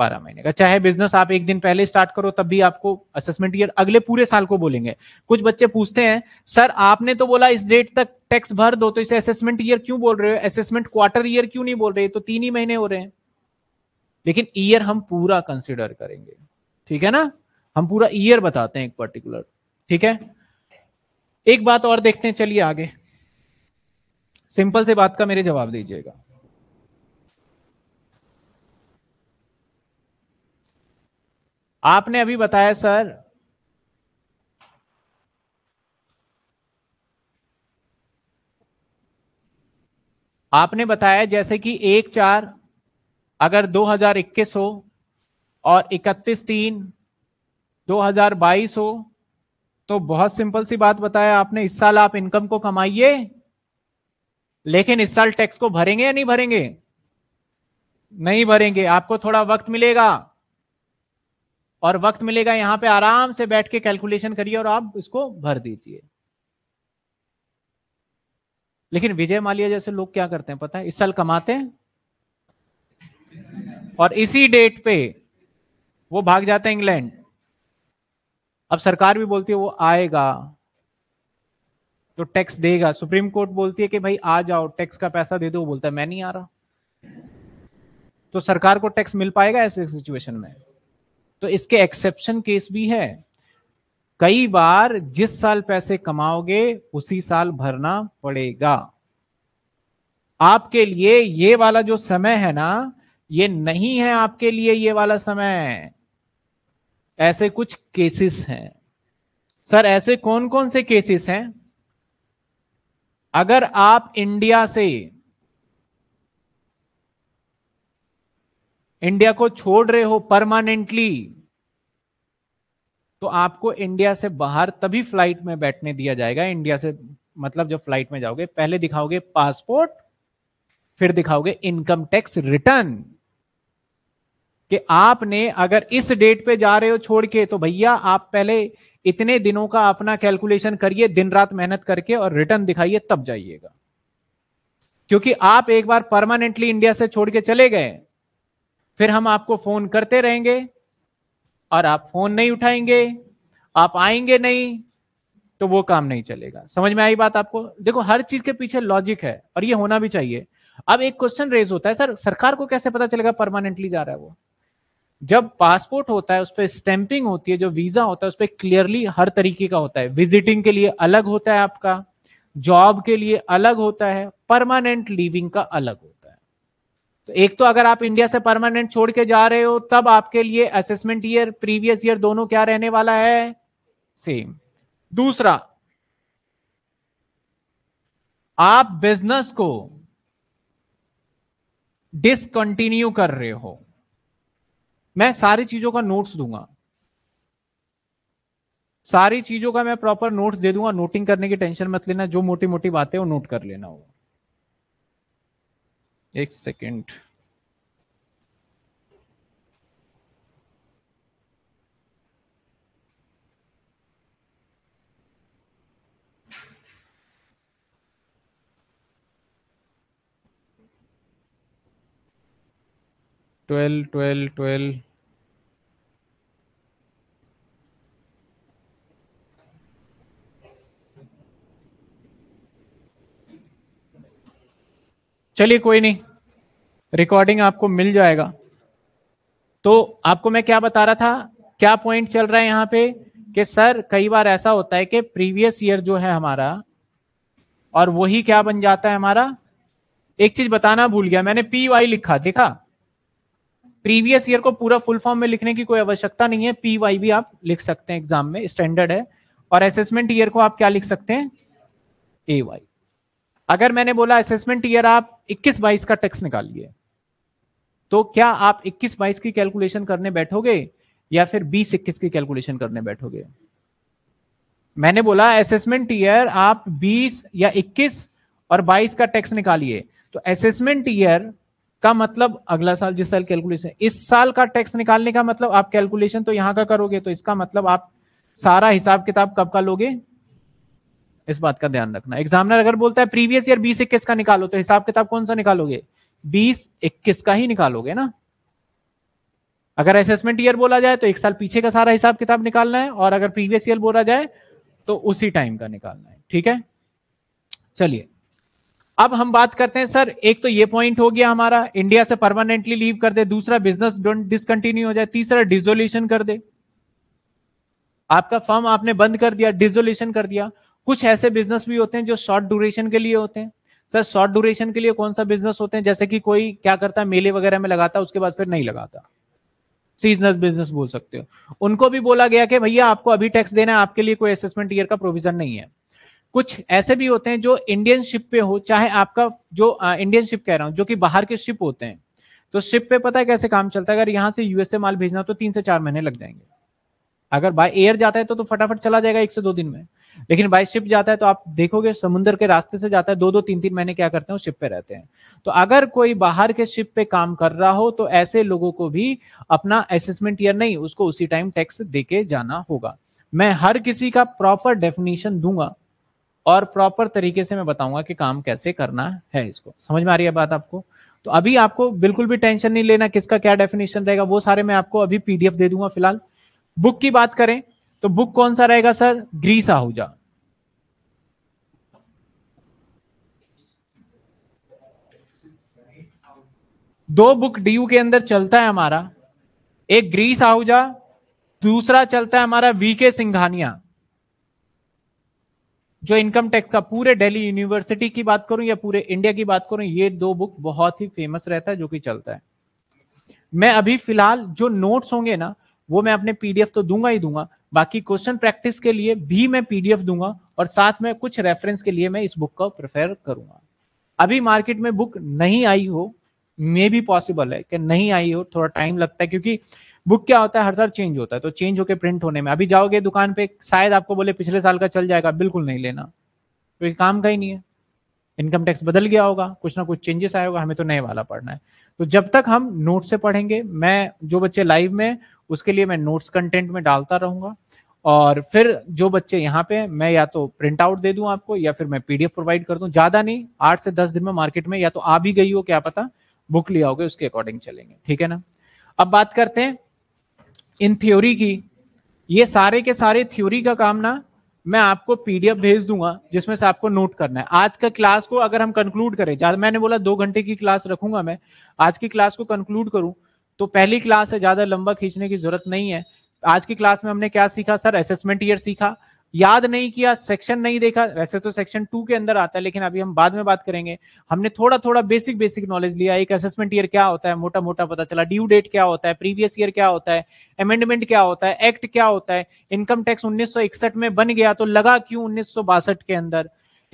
12 महीने का चाहे बिजनेस आप एक दिन पहले स्टार्ट करो तब भी आपको असेसमेंट ईयर अगले पूरे साल को बोलेंगे कुछ बच्चे पूछते हैं सर आपने तो बोला इस डेट तक टैक्स भर दो तो इसे असेसमेंट ईयर क्यों बोल रहे हो असेसमेंट क्वार्टर ईयर क्यों नहीं बोल रहे तो तीन ही महीने हो रहे हैं लेकिन ईयर हम पूरा कंसिडर करेंगे ठीक है ना हम पूरा ईयर बताते हैं एक पर्टिकुलर ठीक है एक बात और देखते हैं चलिए आगे सिंपल से बात का मेरे जवाब दीजिएगा आपने अभी बताया सर आपने बताया जैसे कि एक चार अगर 2021 हो और 31 तीन 2022 हो तो बहुत सिंपल सी बात बताया आपने इस साल आप इनकम को कमाइए लेकिन इस साल टैक्स को भरेंगे या नहीं भरेंगे नहीं भरेंगे आपको थोड़ा वक्त मिलेगा और वक्त मिलेगा यहां पे आराम से बैठ के कैलकुलेशन करिए और आप इसको भर दीजिए लेकिन विजय मालिया जैसे लोग क्या करते हैं पता है इस साल कमाते हैं और इसी डेट पे वो भाग जाता है इंग्लैंड अब सरकार भी बोलती है वो आएगा तो टैक्स देगा सुप्रीम कोर्ट बोलती है कि भाई आ जाओ टैक्स का पैसा दे दो वो बोलता है मैं नहीं आ रहा तो सरकार को टैक्स मिल पाएगा ऐसे सिचुएशन में तो इसके एक्सेप्शन केस भी है कई बार जिस साल पैसे कमाओगे उसी साल भरना पड़ेगा आपके लिए ये वाला जो समय है ना ये नहीं है आपके लिए ये वाला समय ऐसे कुछ केसेस हैं सर ऐसे कौन कौन से केसेस हैं अगर आप इंडिया से इंडिया को छोड़ रहे हो परमानेंटली तो आपको इंडिया से बाहर तभी फ्लाइट में बैठने दिया जाएगा इंडिया से मतलब जब फ्लाइट में जाओगे पहले दिखाओगे पासपोर्ट फिर दिखाओगे इनकम टैक्स रिटर्न कि आपने अगर इस डेट पे जा रहे हो छोड़ के तो भैया आप पहले इतने दिनों का अपना कैलकुलेशन करिए दिन रात मेहनत करके और रिटर्न दिखाइए तब जाइएगा क्योंकि आप एक बार परमानेंटली इंडिया से छोड़ के चले गए फिर हम आपको फोन करते रहेंगे और आप फोन नहीं उठाएंगे आप आएंगे नहीं तो वो काम नहीं चलेगा समझ में आई बात आपको देखो हर चीज के पीछे लॉजिक है और ये होना भी चाहिए अब एक क्वेश्चन रेज होता है सर सरकार को कैसे पता चलेगा परमानेंटली जा रहा है वो जब पासपोर्ट होता है उस पर स्टैंपिंग होती है जो वीजा होता है उस पर क्लियरली हर तरीके का होता है विजिटिंग के लिए अलग होता है आपका जॉब के लिए अलग होता है परमानेंट लिविंग का अलग होता है तो एक तो अगर आप इंडिया से परमानेंट छोड़ के जा रहे हो तब आपके लिए असेसमेंट ईयर प्रीवियस ईयर दोनों क्या रहने वाला है सेम दूसरा आप बिजनेस को डिसकंटिन्यू कर रहे हो मैं सारी चीजों का नोट्स दूंगा सारी चीजों का मैं प्रॉपर नोट्स दे दूंगा नोटिंग करने की टेंशन मत लेना जो मोटी मोटी बातें वो नोट कर लेना होगा एक सेकेंड ट्वेल्व ट्वेल्व ट्वेल्व चलिए कोई नहीं रिकॉर्डिंग आपको मिल जाएगा तो आपको मैं क्या बता रहा था क्या पॉइंट चल रहा है यहाँ पे कि सर कई बार ऐसा होता है कि प्रीवियस ईयर जो है हमारा और वही क्या बन जाता है हमारा एक चीज बताना भूल गया मैंने पी वाई लिखा देखा प्रीवियस ईयर को पूरा फुल फॉर्म में लिखने की कोई आवश्यकता नहीं है पी वाई भी आप लिख सकते हैं एग्जाम में स्टैंडर्ड है और असेसमेंट ईयर को आप क्या लिख सकते हैं ए वाई अगर मैंने बोला असेसमेंट ईयर आप 21 बाईस का टैक्स निकालिए तो क्या आप 21 बाईस की कैलकुलेशन करने बैठोगे या फिर 20 21 की कैलकुलेशन करने बैठोगे मैंने बोला असेसमेंट ईयर आप 20 या 21 और 22 का टैक्स निकालिए तो असेसमेंट ईयर का मतलब अगला साल जिस साल कैलकुलेशन इस साल का टैक्स निकालने का मतलब आप कैलकुलेशन तो यहां का करोगे तो इसका मतलब आप सारा हिसाब किताब कब का लोगे इस बात का ध्यान रखना एग्जामिनर अगर बोलता है प्रीवियस ईयर बीस इक्कीस का निकालो तो हिसाब किताब कौन सा निकालोगे बीस इक्कीस का ही निकालोगे ना अगर असेसमेंट ईयर बोला जाए तो एक साल पीछे का सारा हिसाब किताब निकालना है और अगर प्रीवियस ईयर बोला जाए तो उसी टाइम का निकालना है ठीक है चलिए अब हम बात करते हैं सर एक तो ये पॉइंट हो गया हमारा इंडिया से परमानेंटली लीव कर दे दूसरा बिजनेस डिसकंटिन्यू हो जाए तीसरा डिजोल्यूशन कर दे आपका फर्म आपने बंद कर दिया डिजोल्यूशन कर दिया कुछ ऐसे बिजनेस भी होते हैं जो शॉर्ट ड्यूरेशन के लिए होते हैं सर शॉर्ट ड्यूरेशन के लिए कौन सा बिजनेस होते हैं जैसे कि कोई क्या करता है मेले वगैरह में लगाता उसके बाद फिर नहीं लगाता सीजनल बिजनेस बोल सकते हो उनको भी बोला गया कि भैया आपको अभी टैक्स देना है आपके लिए कोई असेसमेंट ईयर का प्रोविजन नहीं है कुछ ऐसे भी होते हैं जो इंडियन शिप पे हो चाहे आपका जो इंडियन शिप कह रहा हूँ जो कि बाहर के शिप होते हैं तो शिप पे पता है कैसे काम चलता है अगर यहाँ से यूएसए माल भेजना तो तीन से चार महीने लग जाएंगे अगर बाय एयर जाता है तो, तो फटाफट चला जाएगा एक से दो दिन में लेकिन बाय शिप जाता है तो आप देखोगे समुद्र के रास्ते से जाता है दो दो तीन तीन महीने क्या करते हैं शिप पे रहते हैं तो अगर कोई बाहर के शिप पे काम कर रहा हो तो ऐसे लोगों को भी अपना असेसमेंट ईयर नहीं उसको उसी टाइम टैक्स देके जाना होगा मैं हर किसी का प्रॉपर डेफिनेशन दूंगा और प्रॉपर तरीके से मैं बताऊंगा कि काम कैसे करना है इसको समझ में आ रही है बात आपको तो अभी आपको बिल्कुल भी टेंशन नहीं लेना किसका क्या डेफिनेशन रहेगा वो सारे मैं आपको अभी पीडीएफ दे दूंगा फिलहाल बुक की बात करें तो बुक कौन सा रहेगा सर ग्रीस आहूजा दो बुक डी के अंदर चलता है हमारा एक ग्रीस आहूजा दूसरा चलता है हमारा वीके सिंघानिया जो इनकम टैक्स का पूरे दिल्ली यूनिवर्सिटी की बात करूं या पूरे इंडिया की बात करूं ये दो बुक बहुत ही फेमस रहता है जो कि चलता है मैं अभी फिलहाल जो नोट्स होंगे ना वो मैं अपने पीडीएफ तो दूंगा ही दूंगा बाकी क्वेश्चन प्रैक्टिस के लिए भी मैं पीडीएफ दूंगा और साथ में कुछ रेफरेंस के लिए मैं इस बुक का प्रेफर करूंगा अभी मार्केट में बुक नहीं आई हो मे भी पॉसिबल है कि नहीं आई हो थोड़ा टाइम लगता है क्योंकि बुक क्या होता है हर साल चेंज होता है तो चेंज होकर प्रिंट होने में अभी जाओगे दुकान पे शायद आपको बोले पिछले साल का चल जाएगा बिल्कुल नहीं लेना क्योंकि तो काम का ही नहीं है इनकम टैक्स बदल गया होगा कुछ ना कुछ चेंजेस आएगा होगा हमें तो नए वाला पढ़ना है तो जब तक हम नोट से पढ़ेंगे मैं जो बच्चे लाइव में उसके लिए मैं नोट्स कंटेंट में डालता रहूंगा और फिर जो बच्चे यहाँ पे मैं या तो प्रिंट आउट दे दूं आपको या फिर मैं पीडीएफ प्रोवाइड कर दूं ज्यादा नहीं आठ से दस दिन में मार्केट में या तो आ भी गई हो क्या पता बुक लिया होगे उसके अकॉर्डिंग चलेंगे ठीक है ना अब बात करते हैं इन थ्योरी की ये सारे के सारे थ्योरी का काम ना मैं आपको पीडीएफ भेज दूंगा जिसमें से आपको नोट करना है आज का क्लास को अगर हम कंक्लूड करें ज्यादा मैंने बोला दो घंटे की क्लास रखूंगा मैं आज की क्लास को कंक्लूड करूं तो पहली क्लास है ज्यादा लंबा खींचने की जरूरत नहीं है आज की क्लास में हमने क्या सीखा सर असेसमेंट ईयर सीखा याद नहीं किया सेक्शन नहीं देखा वैसे तो सेक्शन टू के अंदर आता है लेकिन अभी हम बाद में बात करेंगे हमने थोड़ा थोड़ा बेसिक बेसिक नॉलेज लिया एक असेसमेंट ईयर क्या होता है मोटा मोटा पता चला ड्यू डेट क्या होता है प्रीवियस ईयर क्या होता है अमेंडमेंट क्या होता है एक्ट क्या होता है इनकम टैक्स उन्नीस में बन गया तो लगा क्यों उन्नीस के अंदर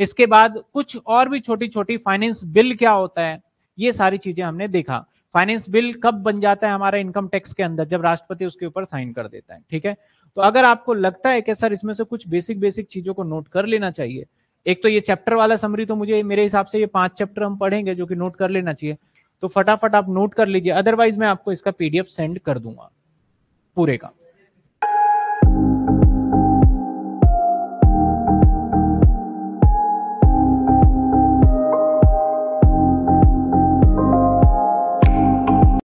इसके बाद कुछ और भी छोटी छोटी फाइनेंस बिल क्या होता है ये सारी चीजें हमने देखा फाइनेंस बिल कब बन जाता है हमारा इनकम टैक्स के अंदर जब राष्ट्रपति उसके ऊपर साइन कर देता है ठीक है तो अगर आपको लगता है कि सर इसमें से कुछ बेसिक बेसिक चीजों को नोट कर लेना चाहिए एक तो ये चैप्टर वाला समरी तो मुझे मेरे हिसाब से ये पांच चैप्टर हम पढ़ेंगे जो कि नोट कर लेना चाहिए तो फटाफट आप नोट कर लीजिए अदरवाइज मैं आपको इसका पीडीएफ सेंड कर दूंगा पूरे का